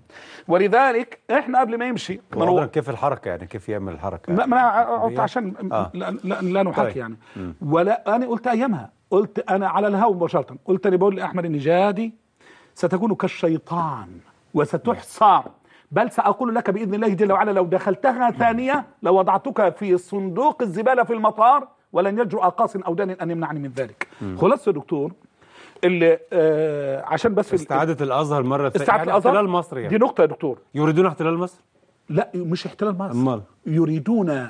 ولذلك احنا قبل ما يمشي منو... كيف الحركه يعني كيف يعمل الحركه يعني. لا ما انا قلت عشان آه. لا, لا, لا طيب. يعني ولا انا قلت ايامها قلت انا على الهوى مباشره قلت بقول لاحمد النجادي ستكون كالشيطان وستحصى بل سأقول لك بإذن الله جل وعلا لو دخلتها ثانية لوضعتك في صندوق الزبالة في المطار ولن يجرؤ قاص او دان ان يمنعني من ذلك خلاصه يا دكتور اللي آه عشان بس استعاده الازهر مره ثانيه استعاده يعني الازهر احتلال مصر يعني دي نقطه يا دكتور يريدون احتلال مصر؟ لا مش احتلال مصر امال يريدون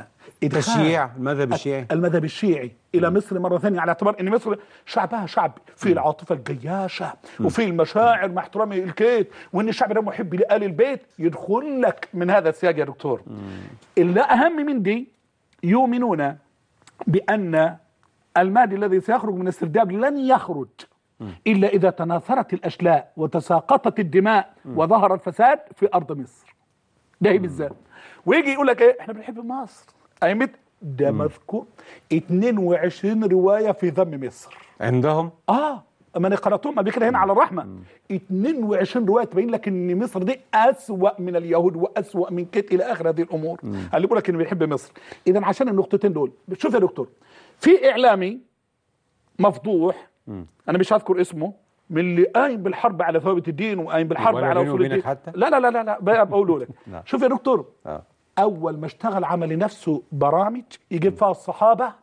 تشييع المذهب الشيعي المذهب الشيعي الى م. مصر مره ثانيه على اعتبار ان مصر شعبها شعب في العاطفه الجياشه وفي المشاعر مع احترامي الكيت وان الشعب ده محب لال البيت يدخل لك من هذا السياق يا دكتور م. اللي اهم من دي يؤمنون بأن المادي الذي سيخرج من السرداب لن يخرج إلا إذا تناثرت الأشلاء وتساقطت الدماء وظهر الفساد في أرض مصر ده بالذات ويجي يقول لك إيه إحنا بنحب مصر أيمت ده مذكور 22 رواية في ذم مصر عندهم؟ آه ما انا قراتهم قبل كده هنا على الرحمه 22 روايه تبين لك ان مصر دي اسوا من اليهود واسوا من كيت الى اخر هذه الامور اللي بيقول لك انه بيحب مصر اذا عشان النقطتين دول شوف يا دكتور في اعلامي مفضوح مم. انا مش هذكر اسمه من اللي قايم بالحرب على ثوابت الدين وقايم بالحرب على اصول الدين حتى؟ لا لا لا لا, لا بقوله لك *laughs* نعم. شوف يا دكتور آه. اول ما اشتغل عمل لنفسه برامج يجيب فيها الصحابه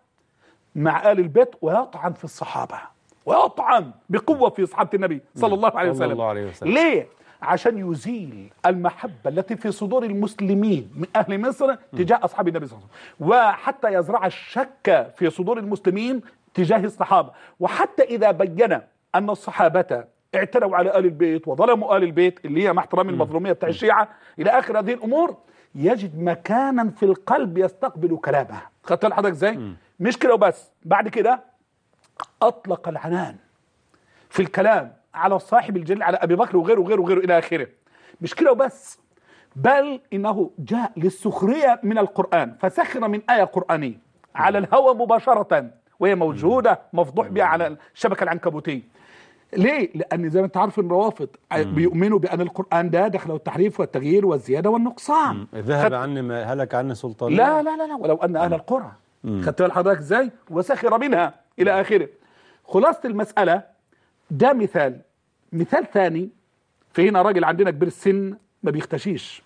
مع ال البيت ويطعن في الصحابه ويطعن بقوه في صحابه النبي نعم. صلى الله عليه وسلم, الله عليه وسلم. ليه عشان يزيل المحبة التي في صدور المسلمين من أهل مصر تجاه أصحاب النبي صلى الله عليه وسلم وحتى يزرع الشك في صدور المسلمين تجاه الصحابة وحتى إذا بين أن الصحابة اعتدوا على آل البيت وظلموا آل البيت اللي هي مع احترام المظلومية بتاع الشيعة إلى آخر هذه الأمور يجد مكانا في القلب يستقبل كلامه خدت حضرتك ازاي؟ مش كده وبس بعد كده أطلق العنان في الكلام على صاحب الجليل على أبي بكر وغيره وغيره وغيره إلى آخره مش كده وبس بل إنه جاء للسخرية من القرآن فسخر من آية قرآنية على الهوى مباشرة وهي موجودة مفضوح بها على الشبكة العنكبوتية ليه؟ لأن زي ما أنت عارف الروافض بيؤمنوا بأن القرآن ده دخله التحريف والتغيير والزيادة والنقصان ذهب خد... عني ما هلك عني سلطان لا لا لا لا ولو أن أهل القرى خدت بال حضرتك إزاي؟ وسخر منها إلى آخره خلاصة المسألة ده مثال مثال ثاني في هنا راجل عندنا كبير السن ما بيختشيش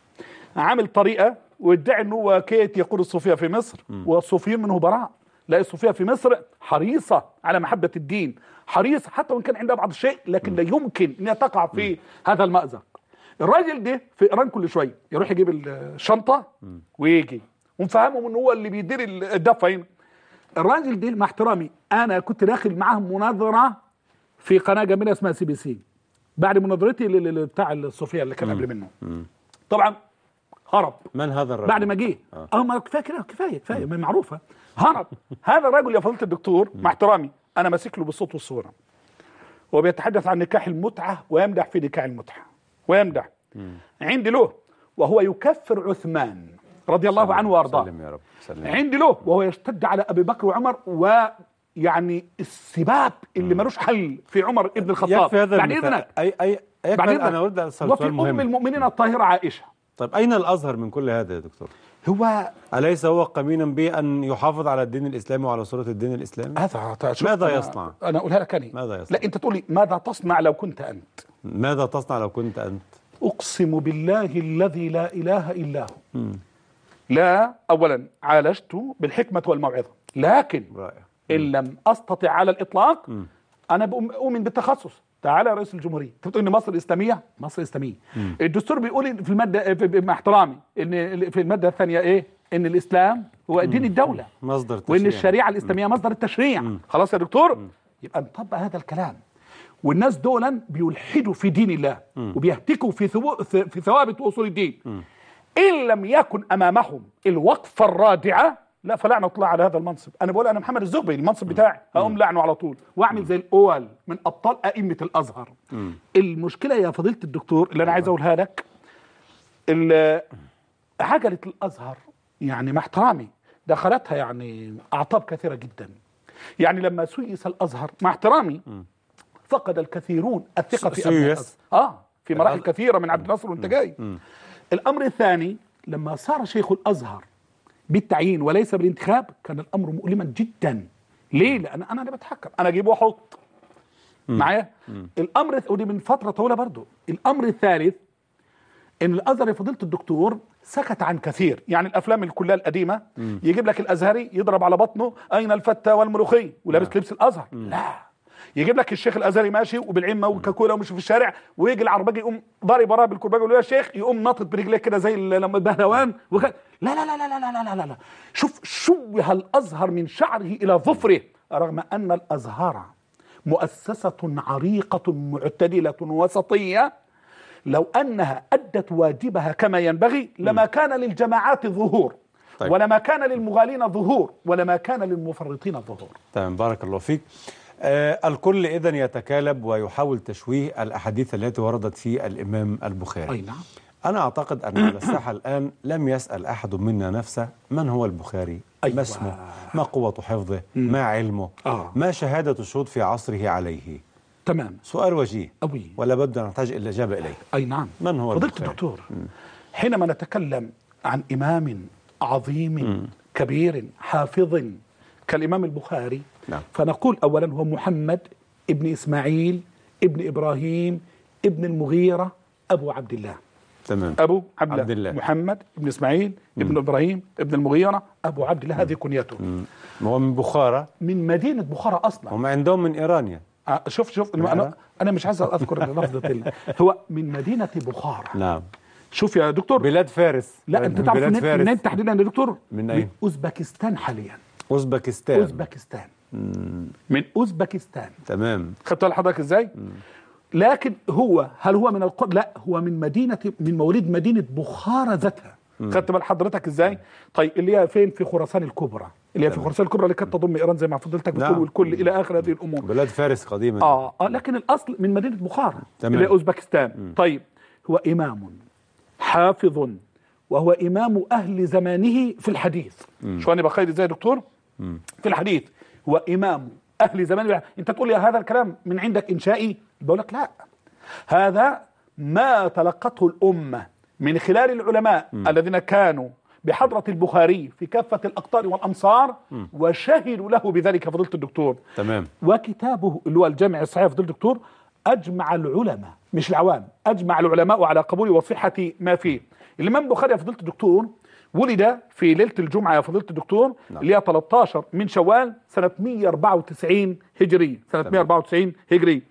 عامل طريقة وادعي انه هو كيت يقول الصوفية في مصر والصوفيين منه براء لا الصوفية في مصر حريصة على محبة الدين حريصة حتى وإن كان عندها بعض الشيء لكن لا يمكن أنها تقع في هذا المأزق الراجل ده في إيران كل شوية يروح يجيب الشنطة ويجي ومفهمهم ان هو اللي بيدير الدفة هنا الراجل دي مع احترامي انا كنت داخل معاه مناظره في قناه جميله اسمها سي بي سي بعد مناظرتي بتاع الصوفيه اللي كان قبل منه طبعا هرب من هذا الرجل بعد ما جه اه, آه ما كفايه كده كفايه كفايه معروفه هرب *laughs* هذا الرجل يا فضيله الدكتور مع احترامي انا ماسك له بالصوت والصوره وبيتحدث عن نكاح المتعه ويمدح في نكاح المتعه ويمدح عندي له وهو يكفر عثمان رضي الله عنه وارضاه سلم يا رب سلم. عندي له وهو يشتد على ابي بكر وعمر و يعني السباب اللي ملوش حل في عمر ابن الخطاب يكفي هذا بعد اذنك اي اي بعد إذنك انا اريد اسال وفي مهم. ام المؤمنين الطاهره عائشه طيب اين الازهر من كل هذا يا دكتور هو أليس هو قمينا بأن يحافظ على الدين الإسلامي وعلى صورة الدين الإسلامي؟ هذا ماذا يصنع؟ أنا أقولها لك أنا ماذا يصنع؟ لا أنت تقول لي ماذا تصنع لو كنت أنت؟ ماذا تصنع لو كنت أنت؟ أقسم بالله الذي لا إله إلا هو لا اولا عالجته بالحكمه والموعظه لكن رائع. ان لم استطع على الاطلاق م. انا اؤمن بالتخصص تعالى يا رئيس الجمهوريه انت بتقول ان مصر اسلاميه مصر اسلاميه م. الدستور بيقول في الماده في مع احترامي ان في الماده الثانيه ايه ان الاسلام هو دين الدوله مصدر التشريع وان الشريعه الاسلاميه مصدر التشريع م. خلاص يا دكتور م. يبقى نطبق هذا الكلام والناس دولا بيلحدوا في دين الله وبيهتكوا في ثوابت وصول الدين ان لم يكن امامهم الوقفه الرادعه لا فلعنة اطلع على هذا المنصب انا بقول انا محمد الزغبي المنصب بتاعي هقوم لعنه على طول واعمل زي الاول من ابطال ائمه الازهر المشكله يا فضيله الدكتور اللي انا عايز آه. اقولها لك عجله الازهر يعني مع احترامي دخلتها يعني اعطاب كثيره جدا يعني لما سيس الازهر مع احترامي فقد الكثيرون الثقه في سيس اه في مراحل كثيره من عبد الناصر وانت جاي الأمر الثاني لما صار شيخ الأزهر بالتعيين وليس بالانتخاب كان الأمر مؤلما جدا ليه؟ لأن أنا اللي بتحكم أنا أجيب وأحط معايا؟ الأمر ودي من فترة طويلة برضه الأمر الثالث ان الازهري فضيله الدكتور سكت عن كثير يعني الافلام الكليه القديمه يجيب لك الازهري يضرب على بطنه اين الفتى والملوخيه ولابس نعم. لبس الازهر مم. لا يجيب لك الشيخ الازهري ماشي وبالعين كولا ومشي في الشارع ويجي العربجي يقوم ضارب وراه بالكرباج يقول يا شيخ يقوم ناطط برجليه كده زي لما البهلوان لا لا لا لا لا لا لا لا لا شوف شوه الازهر من شعره الى ظفره رغم ان الازهر مؤسسه عريقه معتدله وسطيه لو انها ادت واجبها كما ينبغي لما كان للجماعات ظهور طيب. ولما كان للمغالين ظهور ولما كان للمفرطين ظهور تمام طيب بارك الله فيك آه، الكل إذا يتكالب ويحاول تشويه الأحاديث التي وردت في الإمام البخاري أي نعم أنا أعتقد أن على الساحة الآن لم يسأل أحد منا نفسه من هو البخاري أيوة. ما اسمه ما قوة حفظه ما علمه آه. ما شهادة الشهود في عصره عليه تمام سؤال وجيه أوي. ولا بد أن نحتاج إلى جاب إليه أي نعم من هو فضلت البخاري؟ دكتور مم. حينما نتكلم عن إمام عظيم مم. كبير حافظ كالإمام البخاري نعم. فنقول أولا هو محمد ابن إسماعيل ابن إبراهيم ابن المغيرة أبو عبد الله تمام أبو عبد, عبد الله. محمد ابن إسماعيل مم. إبراهيم ابن المغيرة أبو عبد الله هذه كنيته هو من بخارى من مدينة بخارى أصلا هم عندهم من إيرانيا يعني. آه، شوف شوف أنا, آه. أنا مش عايز أذكر *laughs* لفظة هو من مدينة بخارى نعم شوف يا دكتور بلاد فارس لا انت تعرف منين تحديدا يا دكتور من اين اوزبكستان حاليا اوزبكستان اوزبكستان من اوزبكستان تمام خدت حضرتك ازاي لكن هو هل هو من القدس؟ لا هو من مدينه من مواليد مدينه بخارى ذاتها خدت بال حضرتك ازاي طيب اللي هي فين في خراسان الكبرى اللي هي في خراسان الكبرى اللي كانت تضم ايران زي ما فضلتك بتقول نعم. والكل الى اخر هذه الامور بلاد فارس قديمه اه, آه لكن الاصل من مدينه بخارى اللي هي اوزبكستان طيب هو امام حافظ وهو امام اهل زمانه في الحديث شو انا بخير ازاي يا دكتور في الحديث وإمام أهل زمان أنت تقول لي هذا الكلام من عندك إنشائي بقول لك لا هذا ما تلقته الأمة من خلال العلماء م. الذين كانوا بحضرة البخاري في كافة الأقطار والأمصار م. وشهدوا له بذلك فضيلة الدكتور تمام وكتابه اللي هو الجامع الصحيح فضيلة الدكتور أجمع العلماء مش العوام أجمع العلماء على قبول وصحة ما فيه الإمام البخاري فضيلة الدكتور ولد في ليله الجمعه يا فضيله الدكتور نعم. اللي هي 13 من شوال سنه 194 هجري سنه تمام. 194 هجري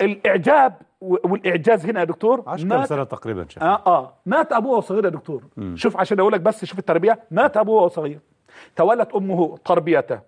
الاعجاب والاعجاز هنا يا دكتور 10 سنه تقريبا شيخ اه اه مات ابوه وهو صغير يا دكتور م. شوف عشان اقول لك بس شوف التربيه مات ابوه وهو صغير تولت امه تربيته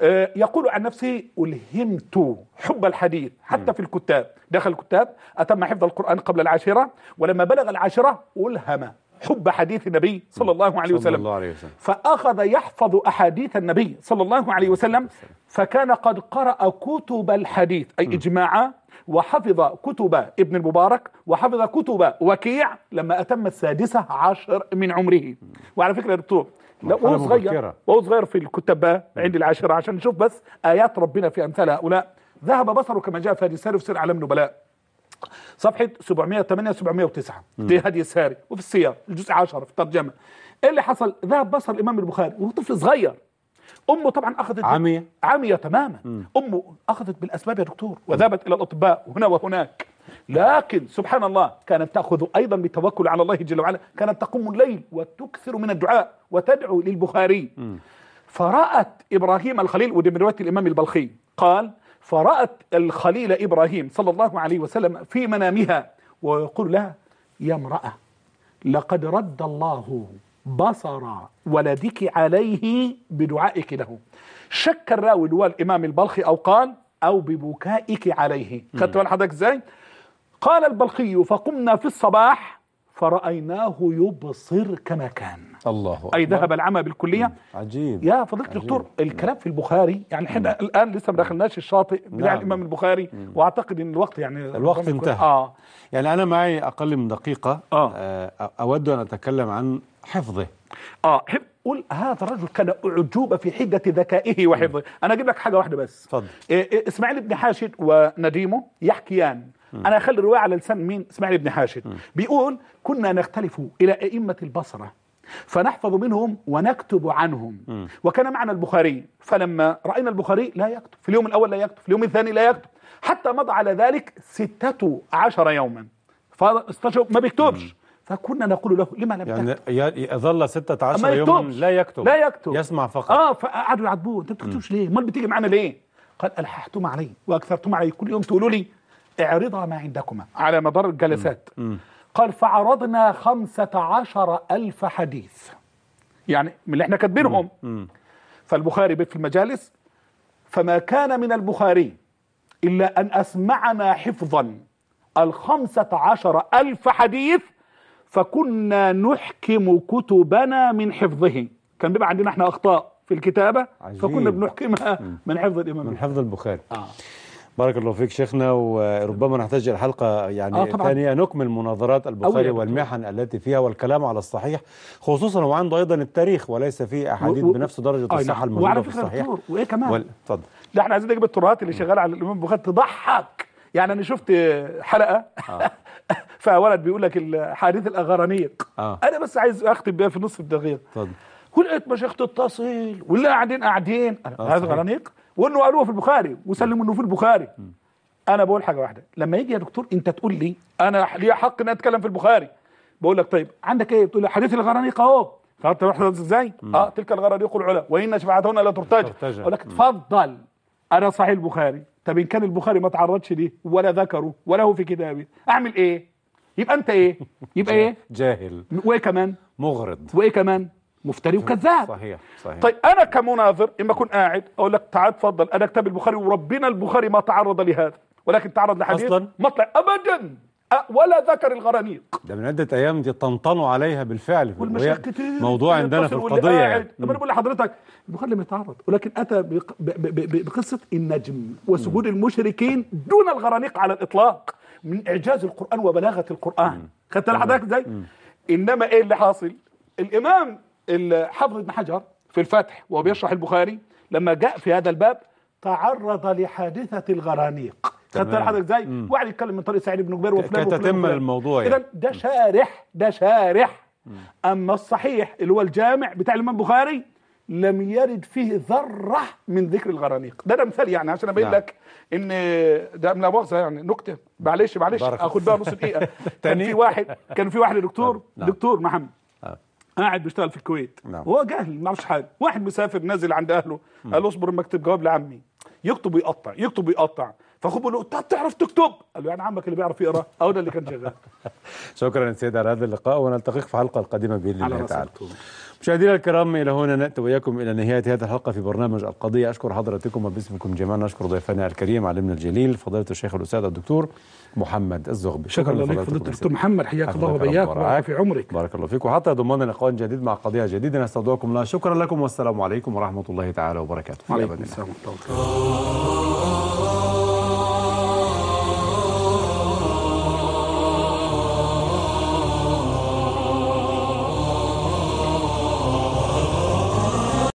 آه، يقول عن نفسه ألهمت حب الحديث حتى في الكتاب دخل الكتاب أتم حفظ القرآن قبل العاشرة ولما بلغ العاشرة ألهم حب حديث النبي صلى الله عليه وسلم, فأخذ يحفظ أحاديث النبي صلى الله عليه وسلم فكان قد قرأ كتب الحديث أي إجماعا وحفظ كتب ابن المبارك وحفظ كتب وكيع لما أتم السادسة عشر من عمره وعلى فكرة يا دكتور وهو صغير وهو صغير في الكتب عندي العاشرة عشان نشوف بس آيات ربنا في أمثال هؤلاء ذهب بصره كما جاء في هذه السالفة سير على النبلاء صفحه 708 709 دي هدي الساري وفي السير الجزء 10 في الترجمه ايه اللي حصل ذهب بصر الامام البخاري وهو طفل صغير امه طبعا اخذت عمية عمية تماما امه اخذت بالاسباب يا دكتور وذهبت الى الاطباء هنا وهناك لكن سبحان الله كانت تاخذ ايضا بالتوكل على الله جل وعلا كانت تقوم الليل وتكثر من الدعاء وتدعو للبخاري فرات ابراهيم الخليل ودي من روايه الامام البلخي قال فرأت الخليل إبراهيم صلى الله عليه وسلم في منامها ويقول لها يا امرأة لقد رد الله بصر ولدك عليه بدعائك له شك الراوي اللي هو الإمام البلخي أو قال أو ببكائك عليه خدت بال حضرتك إزاي قال البلخي فقمنا في الصباح فرأيناه يبصر كما كان الله أكبر. أي ذهب العمى بالكلية عجيب يا فضيلة الدكتور الكلام في البخاري يعني احنا الآن لسه ما دخلناش الشاطئ بتاع نعم. الإمام البخاري مم. وأعتقد إن الوقت يعني الوقت انتهى آه. يعني أنا معي أقل من دقيقة آه. آه أود أن أتكلم عن حفظه آه حفظ قل هذا الرجل كان أعجوبة في حدة ذكائه وحفظه أنا أجيب لك حاجة واحدة بس اتفضل إسماعيل بن حاشد ونديمه يحكيان انا اخلي الروايه على لسان مين اسماعيل بن حاشد بيقول كنا نختلف الى ائمه البصره فنحفظ منهم ونكتب عنهم وكان معنا البخاري فلما راينا البخاري لا يكتب في اليوم الاول لا يكتب في اليوم الثاني لا يكتب حتى مضى على ذلك ستة عشر يوما فاستشهد ما بيكتبش فكنا نقول له لما لم يعني تكتب يعني ظل 16 يوما لا يكتب لا يكتب يسمع فقط اه فقعدوا يعاتبوه انت ما بتكتبش ليه امال بتيجي معانا ليه قال الححتم علي واكثرتم علي كل يوم تقولوا لي اعرضها ما عندكما على مدار الجلسات مم. قال فعرضنا خمسة عشر ألف حديث يعني من اللي احنا كاتبينهم فالبخاري بيت في المجالس فما كان من البخاري إلا أن أسمعنا حفظا الخمسة عشر ألف حديث فكنا نحكم كتبنا من حفظه كان بيبقى عندنا احنا أخطاء في الكتابة عجيب. فكنا بنحكمها من حفظ الإمام من حفظ البخاري آه. بارك الله فيك شيخنا وربما نحتاج الى حلقه يعني آه ثانيه نكمل مناظرات البخاري والمحن التي فيها والكلام على الصحيح خصوصا وعنده ايضا التاريخ وليس فيه احاديث و... و... بنفس درجه آه نعم. الصحه الموجوده وعلى فكره في الصحيح وايه كمان وال... اتفضل ده احنا عايزين نجيب التراث اللي شغال على الامام البخاري تضحك يعني انا شفت حلقه آه. *laughs* فولد بيقول لك حادث الاغرانيق آه. انا بس عايز اختم بيها في نصف الدقيقه اتفضل ولقيت إيه مشايخ تتصل واللي قاعدين قاعدين آه، هذا غرانيق وانه قالوه في البخاري وسلموا انه في البخاري انا بقول حاجه واحده لما يجي يا دكتور انت تقول لي انا ليا حق ان اتكلم في البخاري بقول لك طيب عندك ايه بتقول لي حديث الغرانيق اهو رحت ازاي اه تلك الغرانيق العلا وان شفاعتهن لا ترتجى اقول لك اتفضل انا صحيح البخاري طب ان كان البخاري ما تعرضش ليه ولا ذكره ولا هو في كتابه اعمل ايه يبقى انت ايه يبقى *laughs* ايه جاهل وايه كمان مغرض وايه كمان مفتري وكذاب صحيح صحيح طيب انا كمناظر اما اكون قاعد اقول لك تعال اتفضل انا كتاب البخاري وربنا البخاري ما تعرض لهذا ولكن تعرض لحديث اصلا مطلع ابدا ولا ذكر الغرانيق ده من عدة أيام دي طنطنوا عليها بالفعل والمشاكل كتير موضوع عندنا في القضية يعني طب أنا بقول لحضرتك البخاري لم يتعرض ولكن أتى بقصة النجم وسجود المشركين دون الغرانيق على الإطلاق من إعجاز القرآن وبلاغة القرآن خدت لحضرتك إزاي؟ إنما إيه اللي حاصل؟ الإمام حافظ ابن حجر في الفتح وهو بيشرح البخاري لما جاء في هذا الباب تعرض لحادثه الغرانيق خدت حضرتك ازاي؟ واحد يتكلم من طريق سعيد بن جبير وفلان كتتم الموضوع يعني اذا ده شارح ده شارح مم. اما الصحيح اللي هو الجامع بتاع الامام البخاري لم يرد فيه ذره من ذكر الغرانيق ده ده مثال يعني عشان ابين نعم. لك ان ده من مؤاخذه يعني نكته معلش معلش اخد بقى نص دقيقه كان في واحد كان في واحد دكتور نعم. نعم. دكتور محمد انا قاعد بشتغل في الكويت نعم. وهو جاهل ما يعرفش حاجه واحد مسافر نازل عند اهله قال له اصبر اما اكتب جواب لعمي يكتب ويقطع يكتب ويقطع فاخوه بيقول له انت بتعرف تكتب قال له يعني عمك اللي بيعرف يقرا او ده اللي كان شغال *laughs* شكرا سيد على هذا اللقاء ونلتقيك في الحلقه القادمه باذن الله تعالى مشاهدينا الكرام الى هنا ناتي واياكم الى نهايه هذه الحلقه في برنامج القضيه اشكر حضراتكم وباسمكم جميعا اشكر ضيفنا الكريم علمنا الجليل فضيله الشيخ الاستاذ الدكتور محمد الزغبي شكرا لك فضيله الدكتور محمد حياك الله وبياك بارك في عمرك بارك الله فيك وحتى ضمان لقاء جديد مع قضيه جديده نستودعكم الله شكرا لكم والسلام عليكم ورحمه الله تعالى وبركاته وعليكم السلام ورحمه الله